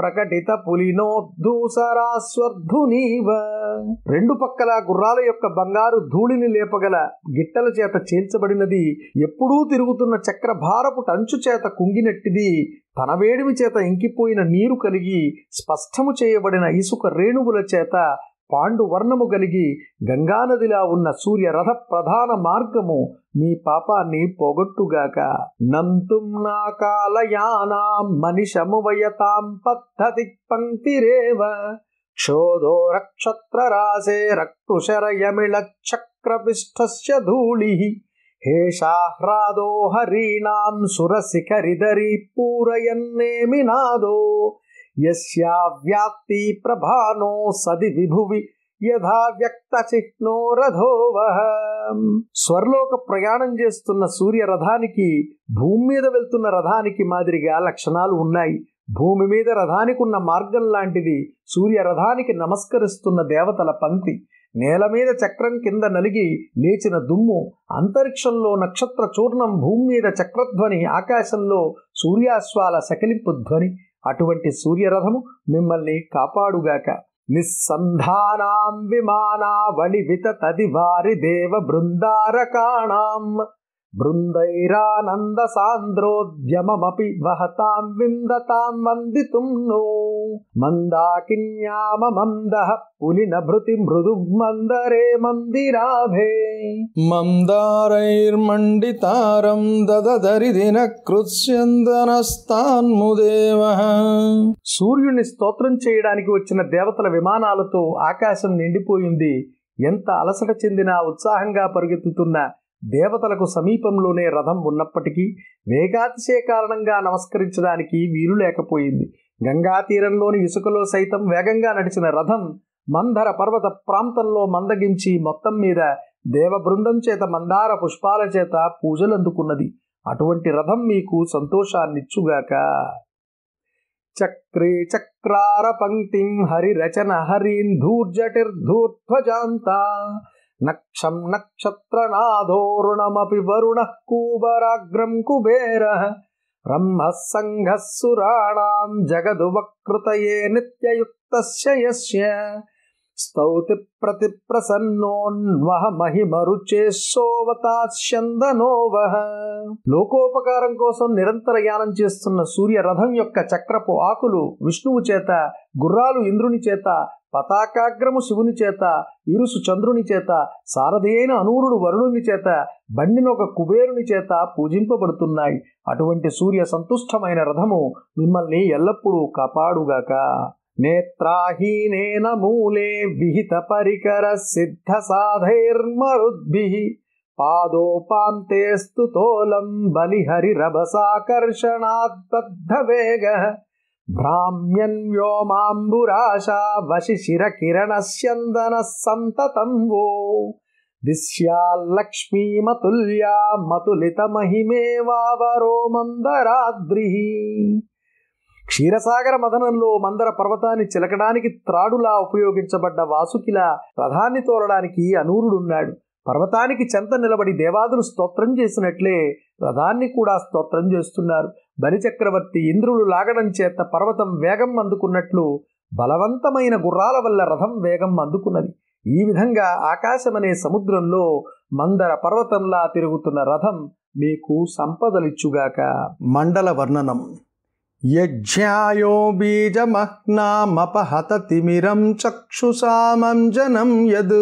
ప్రకటిత పులినోద్ధూసరాస్వర్ధునీవ రెండు పక్కల గుర్రాల యొక్క బంగారు ధూళిని లేపగల గిట్టల చేత చేల్చబడినది ఎప్పుడూ తిరుగుతున్న చక్రభారపు టంచు చేత కుంగినట్టిది తన వేడిమి చేత ఇంకిపోయిన నీరు కలిగి స్పష్టము చేయబడిన ఇసుక రేణువుల చేత పాండువర్ణము కలిగి గంగానదిలా ఉన్న సూర్యరథ ప్రధాన మార్గము మీ పాపాన్ని పోగొట్టుగాక నంతుం నా కాలయానా మనిషము వయతాం పద్ధతి పంక్తిరేవ క్షోధో రక్షత్రరాసే చక్రపిష్ఠస్య ధూళి హేషాహ్రాదో హరీణాం పూరయన్నేమి నాదో यस्या ప్రభానో సది విభువి యథా వ్యక్త రథోవహ స్వర్లోక ప్రయాణం చేస్తున్న సూర్య రథానికి భూమి మీద వెళ్తున్న రథానికి మాదిరిగా లక్షణాలు ఉన్నాయి భూమి మీద రథానికి ఉన్న మార్గం లాంటిది సూర్య రథానికి నమస్కరిస్తున్న దేవతల పంక్తి నేల మీద చక్రం కింద నలిగి లేచిన దుమ్ము అంతరిక్షంలో నక్షత్ర చూర్ణం భూమి మీద చక్రధ్వని ఆకాశంలో సూర్యాశ్వాల సకిలింపు ధ్వని అటువంటి సూర్యరథము మిమ్మల్ని కాపాడుగాక నిస్సంధానాం విమానావళి విత తది వారి దేవ బృందారకాణాం బృందైరానంద సాంద్రోద్యమమపి వహతాం విందతాం వందితుం నో మందాకిన్యామందః పులిన భృతి మృదు మందరే మందిరాభే మందారైర్మండితారం దదదరిదిన కృత్స్యందనస్తాన్ముదేవ సూర్యుని స్తోత్రం చేయడానికి వచ్చిన దేవతల విమానాలతో ఆకాశం నిండిపోయింది ఎంత అలసట చెందినా ఉత్సాహంగా పరిగెత్తుతున్నా దేవతలకు సమీపంలోనే రథం ఉన్నప్పటికీ వేగాతిశయ కారణంగా నమస్కరించడానికి వీలు లేకపోయింది గంగా తీరంలోని ఇసుకలో సైతం వేగంగా నడిచిన రథం మందర పర్వత ప్రాంతంలో మందగించి మొత్తం మీద దేవ బృందం చేత మందార పుష్పాల చేత పూజలందుకున్నది అటువంటి రథం మీకు సంతోషాన్నిచ్చుగాక చక్రే చక్రార పంక్తిం హరిరచన హరీన్ ధూర్జటిర్ధూర్ధ్వజాంతా నక్షం నక్షత్రనాథోరుణమపి వరుణ కూబరాగ్రం కుబేర బ్రహ్మ సంఘ జగదు జగదువకృతయే నిత్యయుక్త స్తౌతి ప్రతి ప్రసన్నోన్వహ మహిమరుచేసోవతాస్యందనోవ లోకోపకారం కోసం నిరంతర యానం చేస్తున్న సూర్యరథం యొక్క చక్రపు ఆకులు విష్ణువు చేత గుర్రాలు ఇంద్రుని చేత పతాకాగ్రము శివుని చేత ఇరుసు చంద్రుని చేత సారథి అయిన అనూరుడు వరుణుని చేత బండిన ఒక కుబేరుని చేత పూజింపబడుతున్నాయి అటువంటి సూర్య సంతుష్టమైన రథము మిమ్మల్ని ఎల్లప్పుడూ కాపాడుగాక నేత్రాహీనేన మూలే విహిత పరికర సిద్ధ సాధైర్మరుద్భి తోలం బలిహరి బలిహరిరభసాకర్షణాద్బద్ధ వేగ భ్రామ్యన్ వ్యోమాంబురాశా వశిశిర సందన సంతతం వో దిశ్యాల్లక్ష్మీమతుల్యా వావరో మందరాద్రి క్షీరసాగర మదనంలో మందర పర్వతాన్ని చిలకడానికి త్రాడులా ఉపయోగించబడ్డ వాసుకిలా రథాన్ని తోలడానికి అనూరుడున్నాడు పర్వతానికి చెంత నిలబడి దేవాదులు స్తోత్రం చేసినట్లే రథాన్ని కూడా స్తోత్రం చేస్తున్నారు బలిచక్రవర్తి ఇంద్రులు లాగడం చేత పర్వతం వేగం అందుకున్నట్లు బలవంతమైన గుర్రాల వల్ల రథం వేగం అందుకున్నది ఈ విధంగా ఆకాశమనే సముద్రంలో మందర పర్వతంలా తిరుగుతున్న రథం మీకు సంపదలిచ్చుగాక మండల వర్ణనం యజ్ఞాయో బీజమహ్నామపహత తిమిరం చక్షుసామం జనం యద్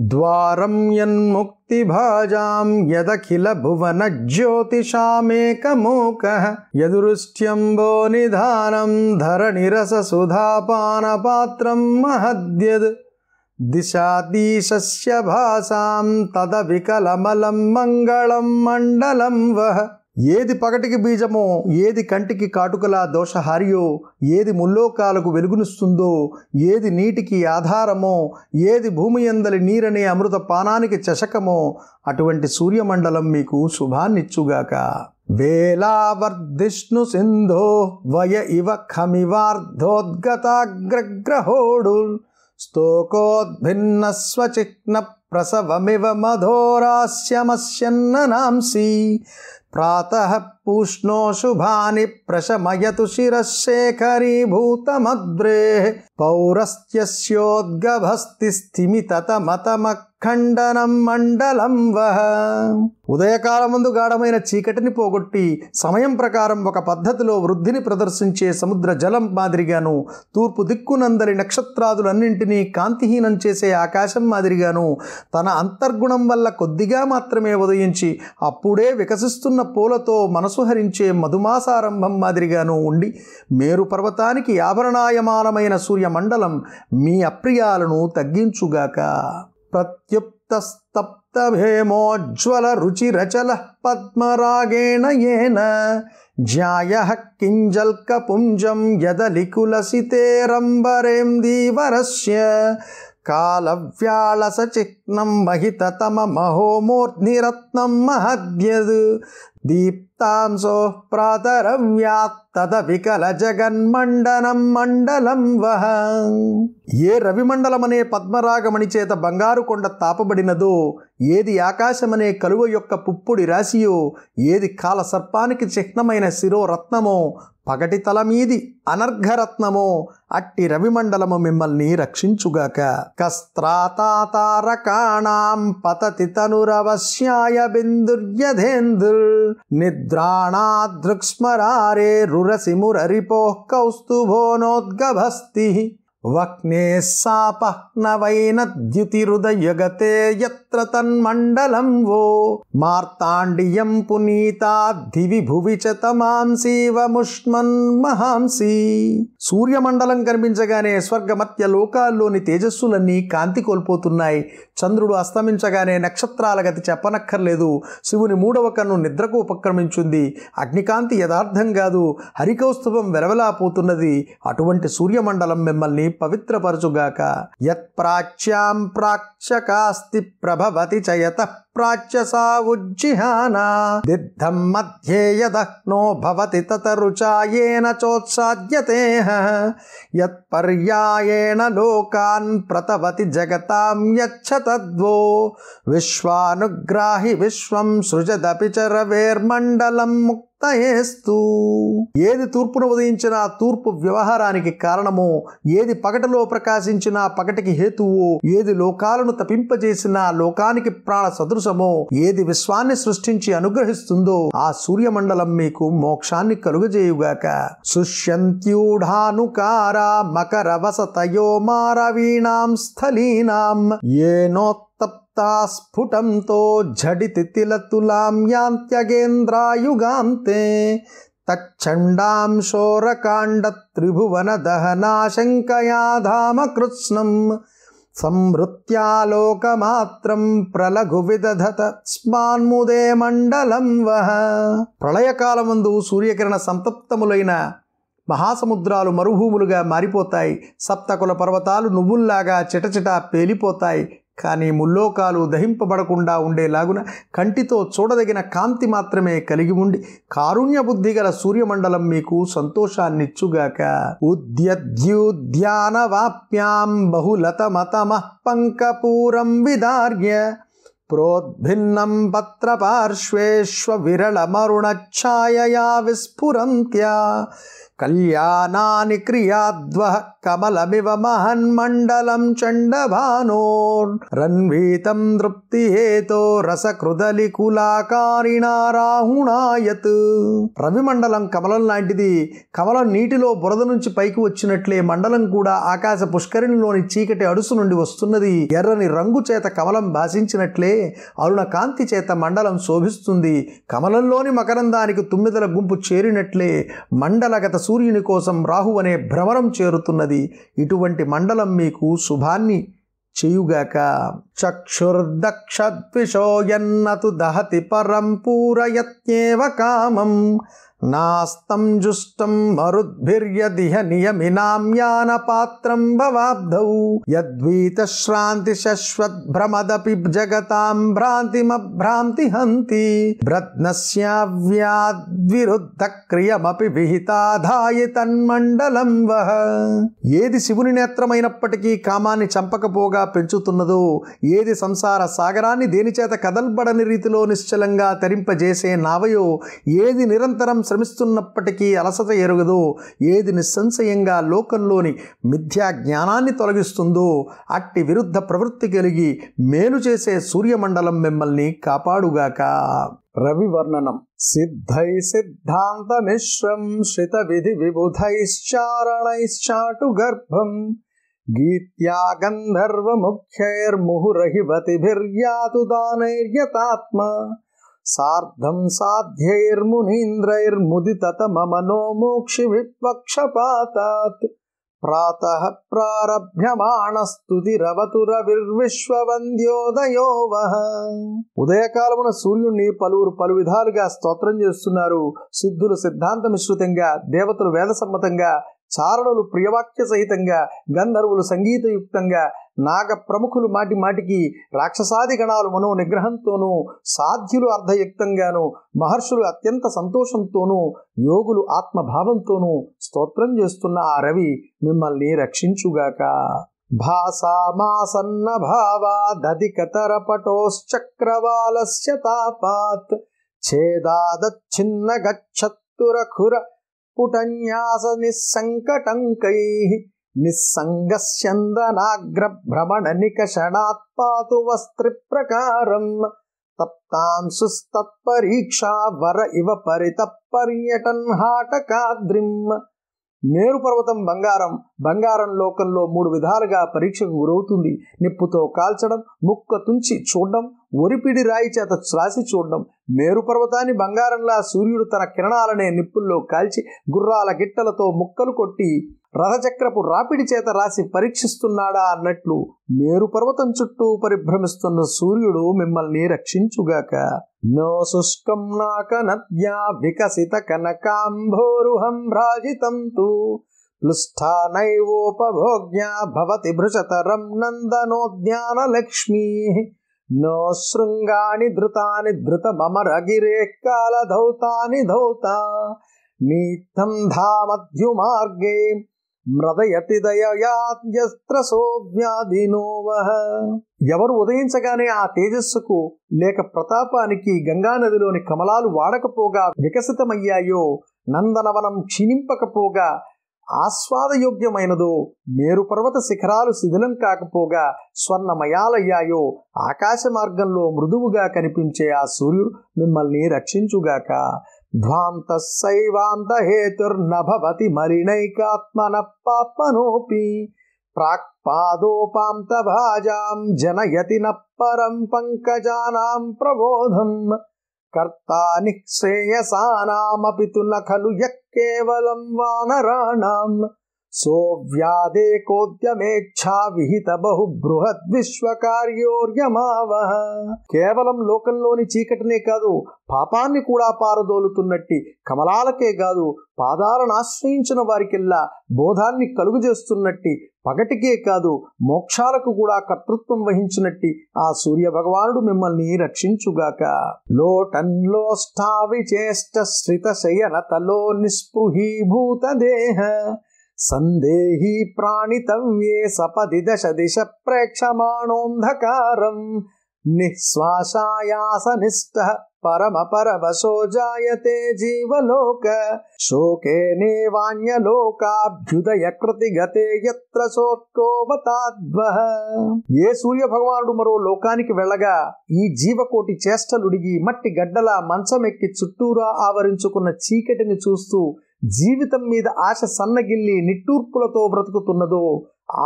द्वारं यन्मुक्तिभाजां यदखिलभुवनज्योतिषामेकमूकः यदुरुष्ट्यम्बो निधानं धरणिरसुधापानपात्रम् महद्यद् दिशातीशस्य भासां तदविकलमलं मङ्गलं मण्डलं वः ఏది పగటికి బీజమో ఏది కంటికి కాటుకలా దోషహారియో ఏది ముల్లోకాలకు వెలుగునిస్తుందో ఏది నీటికి ఆధారమో ఏది భూమి ఎందలి నీరనే అమృత పానానికి చషకమో అటువంటి సూర్యమండలం మీకు శుభాన్నిచ్చుగాక వేలావర్ధిష్ణు సింధో వయ ఇవ ఖమివార్ధోద్గతాగ్రగ్రహోడు స్తోకోద్భిన్న స్వచిహ్న ప్రసవమివ మధోరాస్యమస్యన్ననాంసి ప్రాత పూష్ణో శుభాని ప్రశమయతు శిరశేఖరీభూతమద్రే పౌరస్యోద్గభస్తి స్థిమితమతమ ఖండనం మండలం వహ ఉదయకాలమందు గాఢమైన చీకటిని పోగొట్టి సమయం ప్రకారం ఒక పద్ధతిలో వృద్ధిని ప్రదర్శించే సముద్ర జలం మాదిరిగాను తూర్పు దిక్కునందలి నక్షత్రాదులన్నింటినీ కాంతిహీనం చేసే ఆకాశం మాదిరిగాను తన అంతర్గుణం వల్ల కొద్దిగా మాత్రమే ఉదయించి అప్పుడే వికసిస్తున్న పూలతో మనసు హరించే మధుమాసారంభం మాదిరిగాను ఉండి మేరు పర్వతానికి ఆభరణాయమానమైన సూర్యమండలం మీ అప్రియాలను తగ్గించుగాక प्रत्युप्तस्तप्तभेमोज्ज्वलरुचिरचलः पद्मरागेण येन ज्यायः किञ्जल्कपुञ्जं यदलिकुलसितेरम्बरेन्दीवरस्य కాలవ్యాళసచిహ్నం మహితతమమహోమూర్ధ్నిరత్నం మహద్యద్ దీప్తాంశో ప్రాతరవ్యాత్త వికల జగన్మండనం మండలం వహ ఏ రవిమండలమనే పద్మరాగమణి చేత బంగారు కొండ తాపబడినదో ఏది ఆకాశమనే కలువ యొక్క పుప్పుడి రాశియో ఏది కాల సర్పానికి చిహ్నమైన రత్నమో పగటి తలమీది అనర్ఘరత్నమో అట్టి రవిమండలము మిమ్మల్ని రక్షించుగాక కస్త్రాతాతారకాణాం పతతి తనురవశ్యాయ బిందుర్యధేందుర్ నిద్రాణాదృక్స్మరారే రురసి కౌస్తుభోనోద్గభస్తి వక్నే సాప నవైనద్యుతిరుదయగతే ఎత్ర తన్మండలం వో మార్తాండియం పునీతాద్ది విభువి చ మహాంసి సూర్యమండలం కనిపించగానే స్వర్గమత్య లోకాల్లోని తేజస్సులన్నీ కాంతి కోల్పోతున్నాయి చంద్రుడు అస్తమించగానే నక్షత్రాల గతి చెప్పనక్కర్లేదు శివుని మూడవ కన్ను నిద్రకు ఉపక్రమించింది అగ్నికాంతి యథార్థం కాదు హరికౌస్తవం వెరవలా పోతున్నది అటువంటి సూర్యమండలం మిమ్మల్ని పవిత్రపరచుగాక యత్ప్రాచ్యాం ప్రాక్షకాస్తి ప్రభవతి చయత ప్రాచ్యసా ఉజ్జిహానా దిద్ధం మధ్యే యదహ్నో భవతి తతరుచాయేన చోత్సాద్యతే యత్పర్యాయేణ లోకాన్ ప్రతవతి జగతాం యచ్చ తద్వో విశ్వానుగ్రాహి విశ్వం సృజదపి చరవేర్మండలం ముక్త ఏది తూర్పును ఉదయించిన తూర్పు వ్యవహారానికి కారణము ఏది పగటలో ప్రకాశించిన పగటికి హేతువు ఏది లోకాలను తపింపజేసిన లోకానికి ప్రాణ సదృశమో ఏది విశ్వాన్ని సృష్టించి అనుగ్రహిస్తుందో ఆ సూర్యమండలం మీకు మోక్షాన్ని కలుగజేయుగాక సుష్యంత్యూఢానుకారా మకర వసతయో మారవీణాం స్థలీనాం ఏనో తప్తా స్ఫుటంతో ఝటితి తిలతులాం యాంత్యగేంద్రాయుగాంతే త్రిభువన దహనాశంకయా ధామ కృత్స్నం సంవృత్యాలోకమాత్రం ప్రలఘు విదధత స్మాన్ముదే మండలం వహ ప్రళయకాలమందు సూర్యకిరణ సంతప్తములైన మహాసముద్రాలు మరుభూములుగా మారిపోతాయి సప్తకుల పర్వతాలు నువ్వుల్లాగా చిటచిటా పేలిపోతాయి కానీ ముల్లోకాలు దహింపబడకుండా ఉండేలాగున కంటితో చూడదగిన కాంతి మాత్రమే కలిగి ఉండి కారుణ్య బుద్ధి గల సూర్యమండలం మీకు సంతోషాన్నిచ్చుగాక ఉద్యద్యుద్యానవాప్యాం బహులతమతమ పంకపూరం విదార్య ప్రోద్భిన్నం విరళ విరళమరుణఛాయయా విస్ఫురంత్యా కళ్యాణాని క్రియాద్వ కమలమివ మహన్మండలం తృప్తి హేతో రసకృదలి కులాకారిణా రాహుణాయత్ రవిమండలం కమలం లాంటిది కమలం నీటిలో బురద నుంచి పైకి వచ్చినట్లే మండలం కూడా ఆకాశ పుష్కరిణిలోని చీకటి అడుసు నుండి వస్తున్నది ఎర్రని రంగు చేత కమలం భాషించినట్లే అరుణ కాంతి చేత మండలం శోభిస్తుంది కమలంలోని మకరందానికి తుమ్మిదల గుంపు చేరినట్లే మండలగత సూర్యుని కోసం రాహు అనే భ్రమరం చేరుతున్నది ఇటువంటి మండలం మీకు శుభాన్ని చేయుగాక చక్షుర్దక్షద్విషోయన్నతు దహతి పరం పూరయత్యేవ కామం నాస్తం జుష్టం మరుద్భిర్యదిహ నియమినామ్యాన పాత్రం భవాబ్ధౌ యద్వీత శ్రాంతి శశ్వద్భ్రమదపి జగతాం భ్రాంతిమభ్రాంతి హంతి వ్రత్నస్యావ్యాద్విరుద్ధ క్రియమపి విహితాధాయి తన్మండలం వహ ఏది శివుని నేత్రమైనప్పటికీ కామాన్ని చంపకపోగా పెంచుతున్నదో ఏది సంసార సాగరాన్ని దేనిచేత కదల్బడని రీతిలో నిశ్చలంగా తరింపజేసే నావయో ఏది నిరంతరం శ్రమిస్తున్నప్పటికీ అలసత ఎరుగదో ఏది నిస్సంశయంగా లోకంలోని మిథ్యా జ్ఞానాన్ని తొలగిస్తుందో అట్టి విరుద్ధ ప్రవృత్తి కలిగి మేలు చేసే సూర్యమండలం మిమ్మల్ని కాపాడుగాక రవివర్ణనం సిద్ధై సిద్ధాంత మిశ్రం శ్రిత విధి విబుధైశ్చారణైశ్చాటు గర్భం గీత్యా గంధర్వ ముఖ్యైర్ముహురహివతిభిర్యాతు దానైర్యతాత్మ సార్ధం సాధ్యైర్మునీంద్రైర్ముదితతమనో మోక్షి విప్వక్షపాతాత్ ప్రాత ప్రారభ్యమాణస్తురవతు రవిర్విశ్వవంద్యోదయో వహ ఉదయకాలమున సూర్యుణ్ణి పలువురు పలు విధాలుగా స్తోత్రం చేస్తున్నారు సిద్ధులు సిద్ధాంత మిశ్రితంగా దేవతలు వేద సమ్మతంగా చారణులు ప్రియవాక్య సహితంగా గంధర్వులు సంగీతయుక్తంగా నాగ ప్రముఖులు మాటి మాటికి రాక్షసాది గణాలు మనో నిగ్రహంతోనూ సాధ్యులు అర్ధయుక్తంగానూ మహర్షులు అత్యంత సంతోషంతోనూ యోగులు ఆత్మభావంతోనూ స్తోత్రం చేస్తున్న ఆ రవి మిమ్మల్ని రక్షించుగాక భాసామాసన్న భావా తాపాత్ ఛేదాదచ్ఛిన్న గచ్చత్తురఖుర పుటన్యాస నిస్సంకటంకై निःसङ्गस्यन्दनाग्रभ्रमण వస్త్రి ప్రకారం తప్తాంశుస్తత్పరీక్షా వర ఇవ పరిత పర్యటన్ హాటకాద్రిం మేరు పర్వతం బంగారం బంగారం లోకంలో మూడు విధాలుగా పరీక్షకు గురవుతుంది నిప్పుతో కాల్చడం ముక్క తుంచి చూడడం ఒరిపిడి రాయి చేత శ్వాసి చూడడం మేరు పర్వతాన్ని బంగారంలా సూర్యుడు తన కిరణాలనే నిప్పుల్లో కాల్చి గుర్రాల గిట్టలతో ముక్కలు కొట్టి రథచక్రపు రాపిడి చేత రాసి పరీక్షిస్తున్నాడా అన్నట్లు మేరు పర్వతం చుట్టూ పరిభ్రమిస్తున్న సూర్యుడు మిమ్మల్ని రక్షించుగాక నో శుష్కం నాక నద్యా వికసిత కనకాంభోరుహం రాజితం తూ ప్లుష్ఠానైవోపభోగ్యా భవతి భృశతరం నందనోద్యాన లక్ష్మీ నో శృంగాని ధృతాని ధృత ధృతమరగిరే కాలధౌతాని ధౌత నీత్తం ధామధ్యుమార్గే మ్రదయతి దయయాత్యస్త్రసోవ్యాధినోవహ ఎవరు ఉదయించగానే ఆ తేజస్సుకు లేక ప్రతాపానికి గంగానదిలోని కమలాలు వాడకపోగా వికసితమయ్యాయో నందనవనం క్షీణింపకపోగా ఆస్వాదయోగ్యమైనదో మేరుపర్వత శిఖరాలు శిథిలం కాకపోగా స్వర్ణమయాలయ్యాయో ఆకాశ మార్గంలో మృదువుగా కనిపించే ఆ సూర్యుడు మిమ్మల్ని రక్షించుగాక ధ్వాంత శైవాంత హేతుర్నభవతి మరిణైకాత్మన పాత్మనోపి ప్రాక్పాదోపాంత భాజాం జనయతి నప్పరం పంకజానాం ప్రబోధం కర్తా నిశ్రేయసానామపి తు నఖలు యక్కేవలం వానరాణాం సోవ్యాదేకోద్యమేక్షా విహిత బహు బృహత్ విశ్వకార్యోర్యమావహ కేవలం లోకంలోని చీకటినే కాదు పాపాన్ని కూడా పారదోలుతున్నట్టి కమలాలకే కాదు పాదాలను ఆశ్రయించిన వారికెల్లా బోధాన్ని చేస్తున్నట్టి పగటికే కాదు మోక్షాలకు కూడా కర్తృత్వం వహించినట్టి ఆ సూర్య భగవానుడు మిమ్మల్ని రక్షించుగాక లోటన్లోష్టావిచేష్ట శ్రిత శయన నిస్పృహీభూత దేహ సందేహి ప్రాణితవ్యే సపది దశ దిశ ప్రేక్షమాణోంధకారం నిశ్వాసాయాసనిష్ట పరమ పరవశో జాయతే జీవలోక శోకేనేవాన్యలోకాభ్యుదయ కృతి గతే ఎత్ర శోకోవతాద్వహ ఏ సూర్య భగవానుడు మరో లోకానికి వెళ్ళగా ఈ జీవకోటి చేష్టలుడిగి మట్టి గడ్డల మంచమెక్కి చుట్టూరా ఆవరించుకున్న చీకటిని చూస్తూ జీవితం మీద ఆశ సన్నగిల్లి నిట్టూర్పులతో బ్రతుకుతున్నదో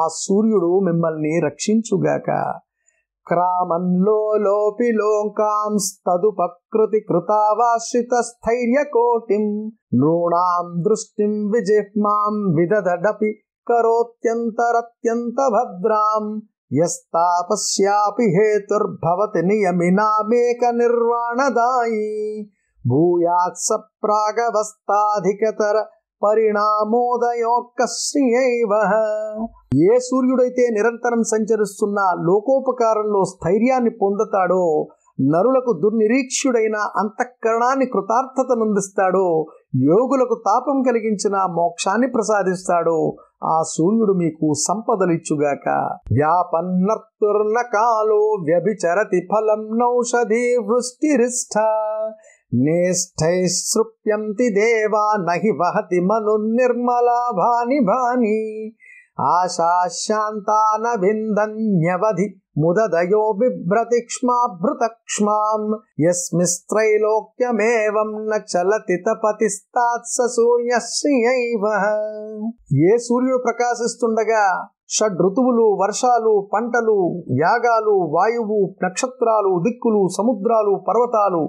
ఆ సూర్యుడు మిమ్మల్ని రక్షించుగాక క్రామంలో లోపిలోకాంస్తదుపకృతి కృతావాశ్రిత స్థైర్య కోటిం నృణాం దృష్టిం విజిహ్మాం విదదడపి కరోత్యంతరత్యంత భద్రాం యస్తాపశ్యాపి హేతుర్భవతి నియమినామేక నిర్వాణదాయి భూయాత్స ప్రాగవస్థాధికతర పరిణామోదయోక్కశ్రియైవ ఏ సూర్యుడైతే నిరంతరం సంచరిస్తున్న లోకోపకారంలో స్థైర్యాన్ని పొందుతాడో నరులకు దుర్నిరీక్షుడైన అంతఃకరణాన్ని కృతార్థతనందిస్తాడో యోగులకు తాపం కలిగించిన మోక్షాన్ని ప్రసాదిస్తాడో ఆ సూర్యుడు మీకు సంపదలిచ్చుగాక వ్యాపన్నర్తుర్న కాలో వ్యభిచరతి ఫలం నౌషధి వృష్టిరిష్ట నేష్టైసృప్యంతి దేవా నహి వహతి మను నిర్మలాభాని భాని భాని ఆశాశాంతాన విందన్యవధి ముదదయో బిభ్రతిక్ష్మాభృతక్ష్మాం యస్మిస్త్రైలోక్యమేవం న చలతి తపతిస్తాత్స సూర్యశ్రియైవ ఏ సూర్యుడు ప్రకాశిస్తుండగా షడ్ ఋతువులు వర్షాలు పంటలు యాగాలు వాయువు నక్షత్రాలు దిక్కులు సముద్రాలు పర్వతాలు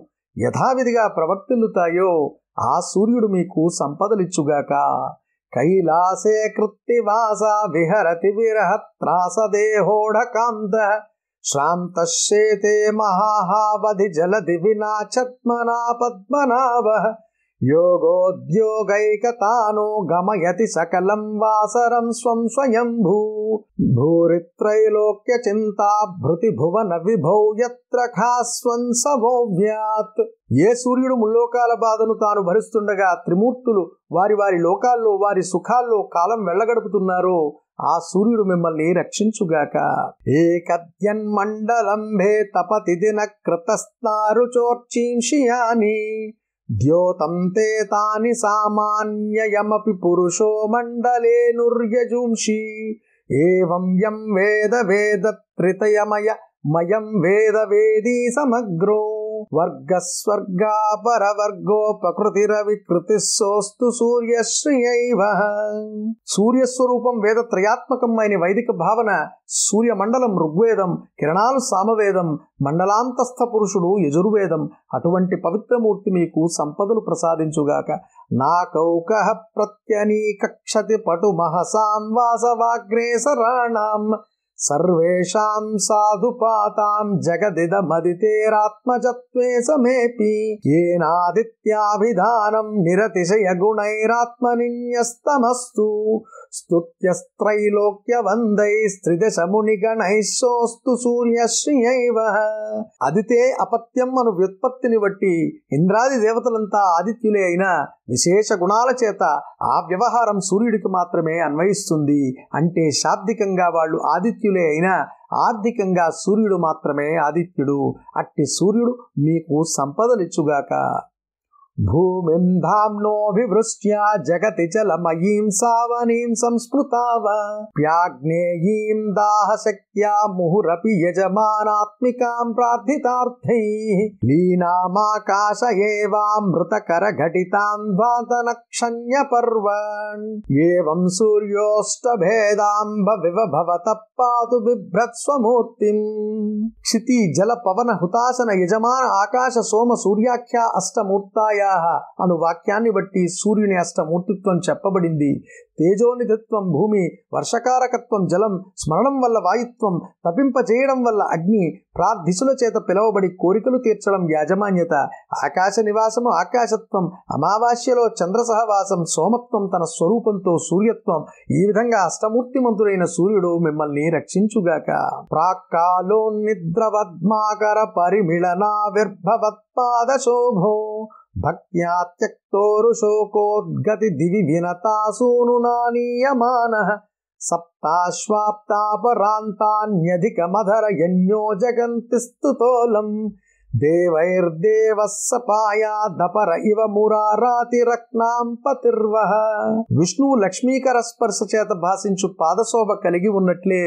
యథావిధిగా ప్రవర్తిల్లుతాయో ఆ సూర్యుడు మీకు సంపదలిచ్చుగాక కైలాసే కృత్తివాస విహరతి విరహత్రాసదేహోఢకాంత శ్రాంతశ్చేతే మహాహావధి జలది వినా చత్మనా పద్మనాభ గమయతి సకలం వాసరం స్వం స్వయం భూ భూరిత్రైలోక్య చింతాభృతి భువన విభౌ యత్ర సవోవ్యాత్ ఏ సూర్యుడు ముల్లోకాల బాధను తాను భరిస్తుండగా త్రిమూర్తులు వారి వారి లోకాల్లో వారి సుఖాల్లో కాలం వెళ్ళగడుపుతున్నారో ఆ సూర్యుడు మిమ్మల్ని రక్షించుగాక ఏకద్యన్మండలంభే తపతి దిన కృతస్నారు చోర్చీంషియాని द्योतं ते तानि सामान्ययमपि पुरुषो मण्डलेऽनुर्यजुंषि एवं यं वेद वेदत्रितयमय मयं वेदवेदी समग्रो వర్గస్వర్గాపరవర్గోపకృతిరవికృతి సోస్తు సూర్యశ్రియవ సూర్యస్వరూపం వేద త్రయాత్మకం అయిన వైదిక భావన సూర్యమండలం ఋగ్వేదం కిరణాలు సామవేదం మండలాంతస్థ పురుషుడు యజుర్వేదం అటువంటి పవిత్రమూర్తి మీకు సంపదలు ప్రసాదించుగాక నా కౌక ప్రత్యనీకక్షతి పటు మహసాం వాసవాగ్రేసరాణాం सर्वेषाम् साधुपाताम् जगदिदमदितेरात्मजत्वे समेऽपि येनादित्याभिधानम् निरतिशयगुणैरात्मनिन्यस्तमस्तु స్తుత్యస్త్రైలోక్యవందైస్త్రిదశమునిగణైశోస్తు సూర్యశ్రియైవ అదితే అపత్యం అను వ్యుత్పత్తిని బట్టి ఇంద్రాది దేవతలంతా ఆదిత్యులే అయిన విశేష గుణాల చేత ఆ వ్యవహారం సూర్యుడికి మాత్రమే అన్వయిస్తుంది అంటే శాబ్దికంగా వాళ్ళు ఆదిత్యులే అయినా ఆర్థికంగా సూర్యుడు మాత్రమే ఆదిత్యుడు అట్టి సూర్యుడు మీకు సంపదలిచ్చుగాక भूमिम् धाम्नोऽभिवृष्ट्या जगति चल मयीम् सावनीम् संस्कृताव व्याज्ञेयीम् दाहशक्ति యా ముహురపి యజమానాత్మికాం ప్రార్థితార్థై లీనామాకాశయేవామృతకర ఘటితాం ద్వాతనక్షణ్య పర్వణ్ ఏవం సూర్యోష్టభేదాంబ వివభవత పాతు బిభ్రత్స్వమూర్తిం క్షితి జల పవన హుతాసన యజమాన ఆకాశ సోమ సూర్యాఖ్య అష్టమూర్తాయా అను వాక్యాన్ని బట్టి సూర్యుని అష్టమూర్తిత్వం చెప్పబడింది తేజోనిధత్వం భూమి వర్షకారకత్వం జలం స్మరణం వల్ల వాయుత్వం తపింపచేయడం వల్ల అగ్ని ప్రార్థిసుల చేత పిలవబడి కోరికలు తీర్చడం యాజమాన్యత ఆకాశ నివాసము ఆకాశత్వం అమావాస్యలో చంద్ర సహవాసం సోమత్వం తన స్వరూపంతో సూర్యత్వం ఈ విధంగా అష్టమూర్తిమంతుడైన సూర్యుడు మిమ్మల్ని రక్షించుగాక ప్రాక్కాలో నిద్రవద్మాకర పరిమిళనావిర్భవత్పాద శోభో భక్త్యా త్యక్తోరుశోకోద్గతి దివి వినతాసూనునానీయమాన సప్తాశ్వాప్తాపరాంతాన్యధికమధర యజ్ఞో జగంతి స్థుతోలం దేవైర్దేవః సపాయాదపర ఇవ మురారాతిరత్నాం పతిర్వహ విష్ణు లక్ష్మీకర స్పర్శ చేత భాషించు పాదశోభ కలిగి ఉన్నట్లే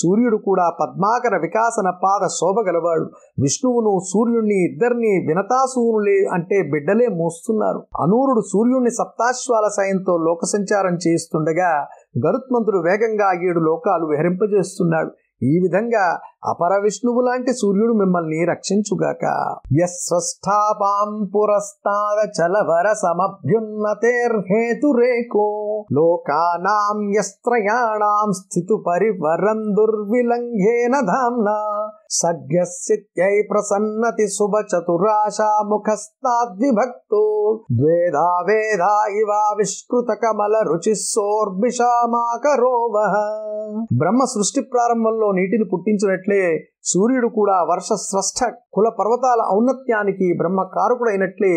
సూర్యుడు కూడా పద్మాకర వికాసన పాద శోభ గలవాడు విష్ణువును సూర్యుణ్ణి ఇద్దరిని వినతాసూనులే అంటే బిడ్డలే మోస్తున్నారు అనూరుడు సూర్యుణ్ణి సప్తాశ్వాల సాయంతో లోక సంచారం చేయిస్తుండగా గరుత్మంతుడు వేగంగా ఏడు లోకాలు విహరింపజేస్తున్నాడు ఈ విధంగా అపర విష్ణువు లాంటి సూర్యుడు మిమ్మల్ని రక్షించుగాక యస్వస్థాపాం పురస్తాద చలవర సమభ్యున్నతేర్హేతురేకో లోకానాం యస్త్రయాణాం స్థితు పరివరం దుర్విలంఘేన ధామ్నా సజ్ఞస్థిత్యై ప్రసన్నతి శుభ చతురాశా ముఖస్తాద్విభక్తో వేదా వేదా ఇవా విష్కృత కమల రుచి సోర్భిషామాకరోవహ బ్రహ్మ సృష్టి ప్రారంభంలో నీటిని పుట్టించినట్లే సూర్యుడు కూడా వర్ష స్రష్ట కుల పర్వతాల ఔన్నత్యానికి బ్రహ్మ కారకుడైనట్లే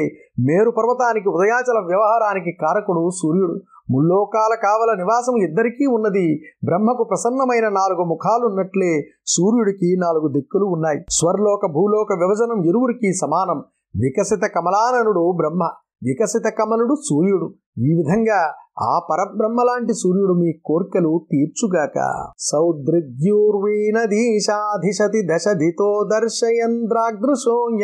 మేరు పర్వతానికి ఉదయాచల వ్యవహారానికి కారకుడు సూర్యుడు ముల్లోకాల కావల నివాసం ఇద్దరికీ ఉన్నది బ్రహ్మకు ప్రసన్నమైన నాలుగు ముఖాలున్నట్లే సూర్యుడికి నాలుగు దిక్కులు ఉన్నాయి స్వర్లోక భూలోక విభజనం ఇరువురికి సమానం వికసిత కమలాననుడు బ్రహ్మ వికసిత కమలుడు సూర్యుడు ఈ విధంగా ఆ పరబ్రహ్మ లాంటి సూర్యుడు మీ కోర్కెలు తీర్చుగాక సౌదృద్యూర్వీణ దీశాధిశతి దశధితో దర్శయంద్రాగ్రుశోయ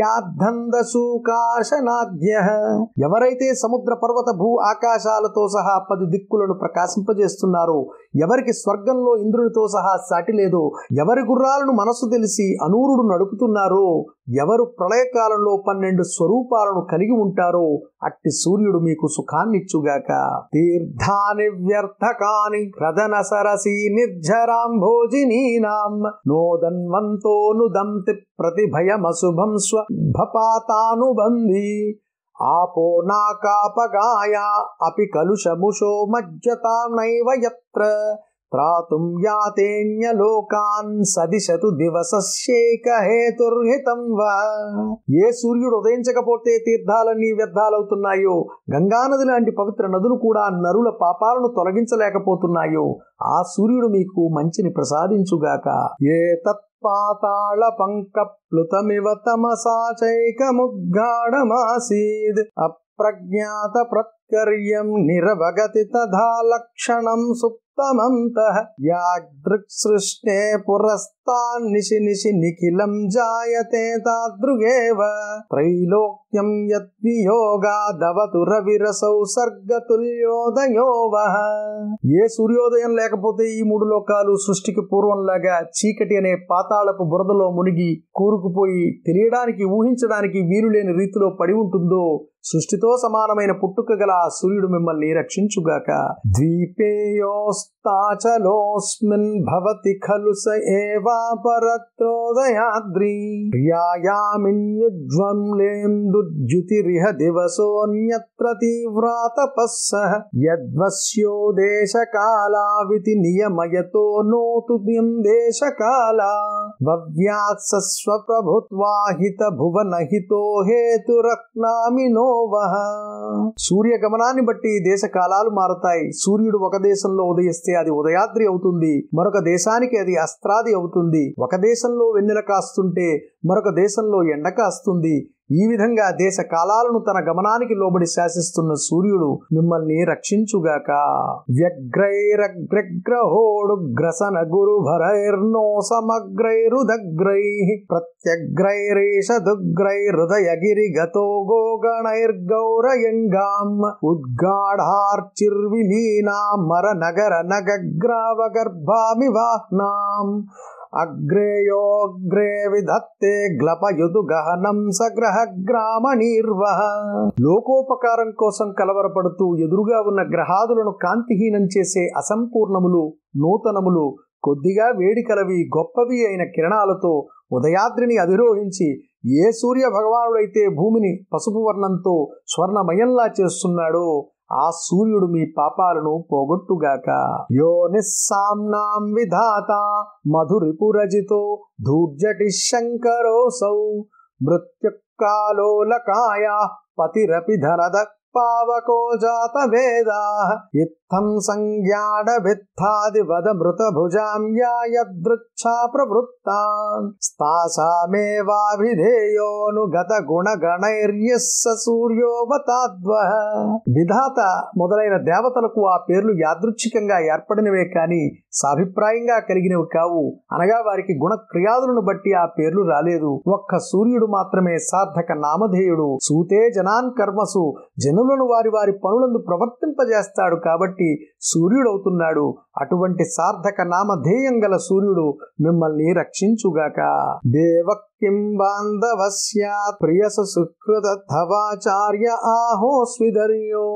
యాధందసూకాశనాద్య ఎవరైతే సముద్ర పర్వత భూ ఆకాశాలతో సహా పది దిక్కులను ప్రకాశింపజేస్తున్నారో ఎవరికి స్వర్గంలో ఇంద్రునితో సహా సాటి లేదో ఎవరి గుర్రాలను మనసు తెలిసి అనూరుడు నడుపుతున్నారో ఎవరు ప్రళయకాలంలో పన్నెండు స్వరూపాలను కలిగి ఉంటారో అట్టి సూర్యుడు మీకు సుఖాన్నిచ్చుగాక తీర్థాని వ్యర్థకాని హ్రదన సరసి భోజినీనాం నోదన్వంతో నుదంతి ప్రతిభయమశుభం స్వభపాతానుబంధి ఆపో నాకాపగాయా అపి కలుషముషో మజ్జతానైవ యత్ర ప్రాతుం యాతేణ్యలోకాన్ సదిశతు హేతుర్హితం వా ఏ సూర్యుడు ఉదయించకపోతే తీర్థాలన్నీ వ్యర్థాలవుతున్నాయో గంగానది లాంటి పవిత్ర నదులు కూడా నరుల పాపాలను తొలగించలేకపోతున్నాయో ఆ సూర్యుడు మీకు మంచిని ప్రసాదించుగాక ఏ తత్ పాతాళ పంక ప్లుతమివ తమసాచైకముద్గాఢమాసీద్ అప్రజ్ఞాత ప్రత్యర్యం నిరవగతి తథా లక్షణం సుప్ तमन्तः यादृक्सृष्टे पुरस्तान्निशि निशि निखिलम् जायते तादृगेव त्रैलोक्यम् యద్వియోగాదవతు రవిరసౌ సర్గతుల్యోదయో ఏ సూర్యోదయం లేకపోతే ఈ మూడు లోకాలు సృష్టికి పూర్వంలాగా చీకటి అనే పాతాళపు బురదలో మునిగి కూరుకుపోయి తెలియడానికి ఊహించడానికి వీలులేని రీతిలో పడి ఉంటుందో సృష్టితో సమానమైన పుట్టుక గల సూర్యుడు మిమ్మల్ని రక్షించుగాక ద్వీపేయోస్ ताचलोऽस्मिन् भवति खलु स एवापरत्रोदयाद्री क्रियायामिन्युज्वम्लेन्दुद्युतिरिह दिवसोऽन्यत्र तीव्रा तपः सः यद्वस्यो देशकालाविति नियमयतो नोतु देशकाला भव्यात्सस्वप्रभुत्वाहित భువనహితో హేతురక్నామి నోవహ సూర్య గమనాన్ని బట్టి దేశ కాలాలు మారతాయి సూర్యుడు ఒక దేశంలో ఉదయిస్తే చేస్తే అది ఉదయాద్రి అవుతుంది మరొక దేశానికి అది అస్త్రాది అవుతుంది ఒక దేశంలో వెన్నెల కాస్తుంటే మరొక దేశంలో ఎండ కాస్తుంది ఈ విధంగా దేశ కాలాలను తన గమనానికి లోబడి శాసిస్తున్న సూర్యుడు మిమ్మల్ని రక్షించుగాక వ్యగ్రైరగ్రగ్రహోడు గ్రసన గురు భరైర్నో సమగ్రైరుదగ్రై ప్రత్యగ్రైరేష దుగ్రై హృదయగిరి గతో గోగణైర్గౌరయంగాం ఉద్గాఢార్చిర్విలీనా మర నగర నగగ్రావగర్భామి వాహ్నాం అగ్రేయోగ్రే విధత్తే గ్లపయుదు గహనం సగ్రహ గ్రామ నిర్వహ లోకోపకారం కోసం కలవరపడుతూ ఎదురుగా ఉన్న గ్రహాదులను కాంతిహీనం చేసే అసంపూర్ణములు నూతనములు కొద్దిగా వేడి కలవి గొప్పవి అయిన కిరణాలతో ఉదయాద్రిని అధిరోహించి ఏ సూర్య భగవానుడైతే భూమిని పసుపు వర్ణంతో స్వర్ణమయంలా చేస్తున్నాడో ఆ సూర్యుడు మీ పాపాలను పోగొట్టుగాక యోనిస్సాంనాం విధాత మధురిపురజితో ధూర్జటి శంకరోసౌ మృత్యుకాలోలకాయ పతిరపి ధనద పావకో జాత వేద స్థం సంజ్ఞాడవిత్థాదివదమృతభుజాం యా యదృక్షా ప్రవృత్తా గత గుణగణైర్యస్స సూర్యోవతాద్వ విధాత మొదలైన దేవతలకు ఆ పేర్లు యాదృచ్ఛికంగా ఏర్పడినవే కాని సాభిప్రాయంగా కలిగినవి కావు అనగా వారికి గుణక్రియాదులను బట్టి ఆ పేర్లు రాలేదు ఒక్క సూర్యుడు మాత్రమే సార్థక నామధేయుడు సూతే జనాన్ కర్మసు జనులను వారి వారి పనులందు ప్రవర్తింపజేస్తాడు కాబట్టి కాబట్టి సూర్యుడవుతున్నాడు అటువంటి సార్థక నామధేయం గల సూర్యుడు మిమ్మల్ని రక్షించుగాక దేవక్కిం బాంధవస్యా ప్రియస సుకృత తవాచార్య ఆహో స్విదర్యో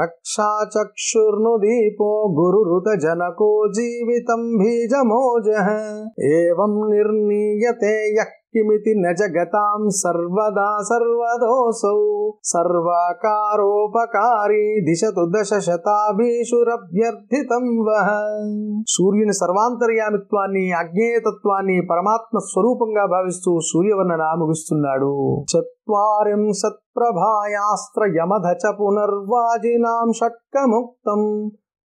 రక్షాచక్షుర్ను దీపో గురురుత జనకో జీవితం బీజమోజ ఏం నిర్ణీయతే యక్ కిమితి నజగతాం సర్వదా సర్వదోసౌ సర్వాకారోపకారీ దిశతు దశ శతాభీషురభ్యర్థితం వహ సూర్యుని సర్వాంతర్యామిత్వాన్ని అజ్ఞేయతత్వాన్ని పరమాత్మ స్వరూపంగా భావిస్తూ సూర్యవర్ణన ముగిస్తున్నాడు చత్వారింశత్ ప్రభాయాస్త్ర యమధ చ పునర్వాజినాం షట్కముక్తం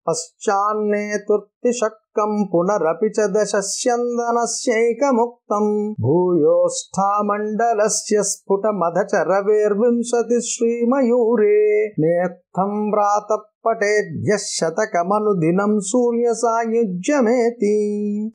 పశ్చాన్నేతుర్తిశక్కం పునరపి చ दशस्यन्दनस्यैकमुक्तम् भूयोष्ठामण्डलस्य स्फुटमधचरवेर्विंशति श्रीमयूरे नेत्थम् వ్రాతపటేభ్య దినం సూర్య సాయుజ్యమేతి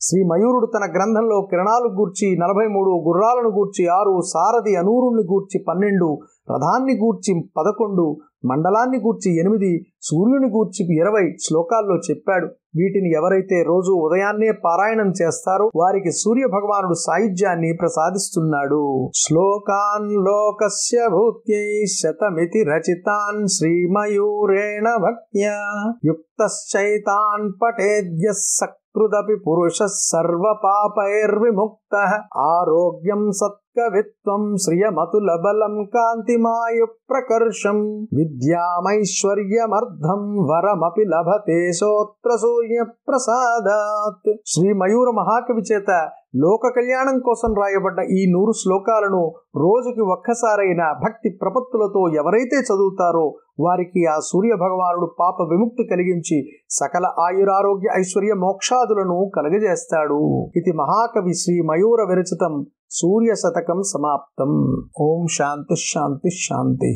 శ్రీ మయూరుడు తన గ్రంథంలో కిరణాలు గూర్చి నలభై మూడు గుర్రాలను గూర్చి ఆరు సారథి అనూరుణ్ణి గూర్చి పన్నెండు రథాన్ని గూర్చి పదకొండు మండలాన్ని గూర్చి ఎనిమిది సూర్యుని కూర్చి ఇరవై శ్లోకాల్లో చెప్పాడు వీటిని ఎవరైతే రోజు ఉదయాన్నే పారాయణం చేస్తారో వారికి సూర్య భగవానుడు సాయుధ్యాన్ని ప్రసాదిస్తున్నాడు శ్లోకాన్ లోకస్య భూత్యై శతమితి రచితాన్ శ్రీమయూరేణ భక్త్యా యుక్తశ్చైతాన్ పటేద్య సక్ కృదపి పురుష పాపైర్విముక్త ఆరోగ్యం సత్కవిత్వం శ్రియమతుల బలం కాంతిమాయు ప్రకర్షం విద్యామైశ్వర్యమర్ధం వరమపి లభతే సోత్ర సూర్య ప్రసాదాత్ శ్రీ మయూర మహాకవి చేత లోక కళ్యాణం కోసం రాయబడ్డ ఈ నూరు శ్లోకాలను రోజుకి ఒక్కసారైన భక్తి ప్రపత్తులతో ఎవరైతే చదువుతారో వారికి ఆ సూర్య భగవానుడు పాప విముక్తి కలిగించి సకల ఆయురారోగ్య ఐశ్వర్య మోక్షాదులను కలగజేస్తాడు ఇది మహాకవి శ్రీ మయూర విరచితం సూర్య శతకం సమాప్తం ఓం శాంతి శాంతి శాంతి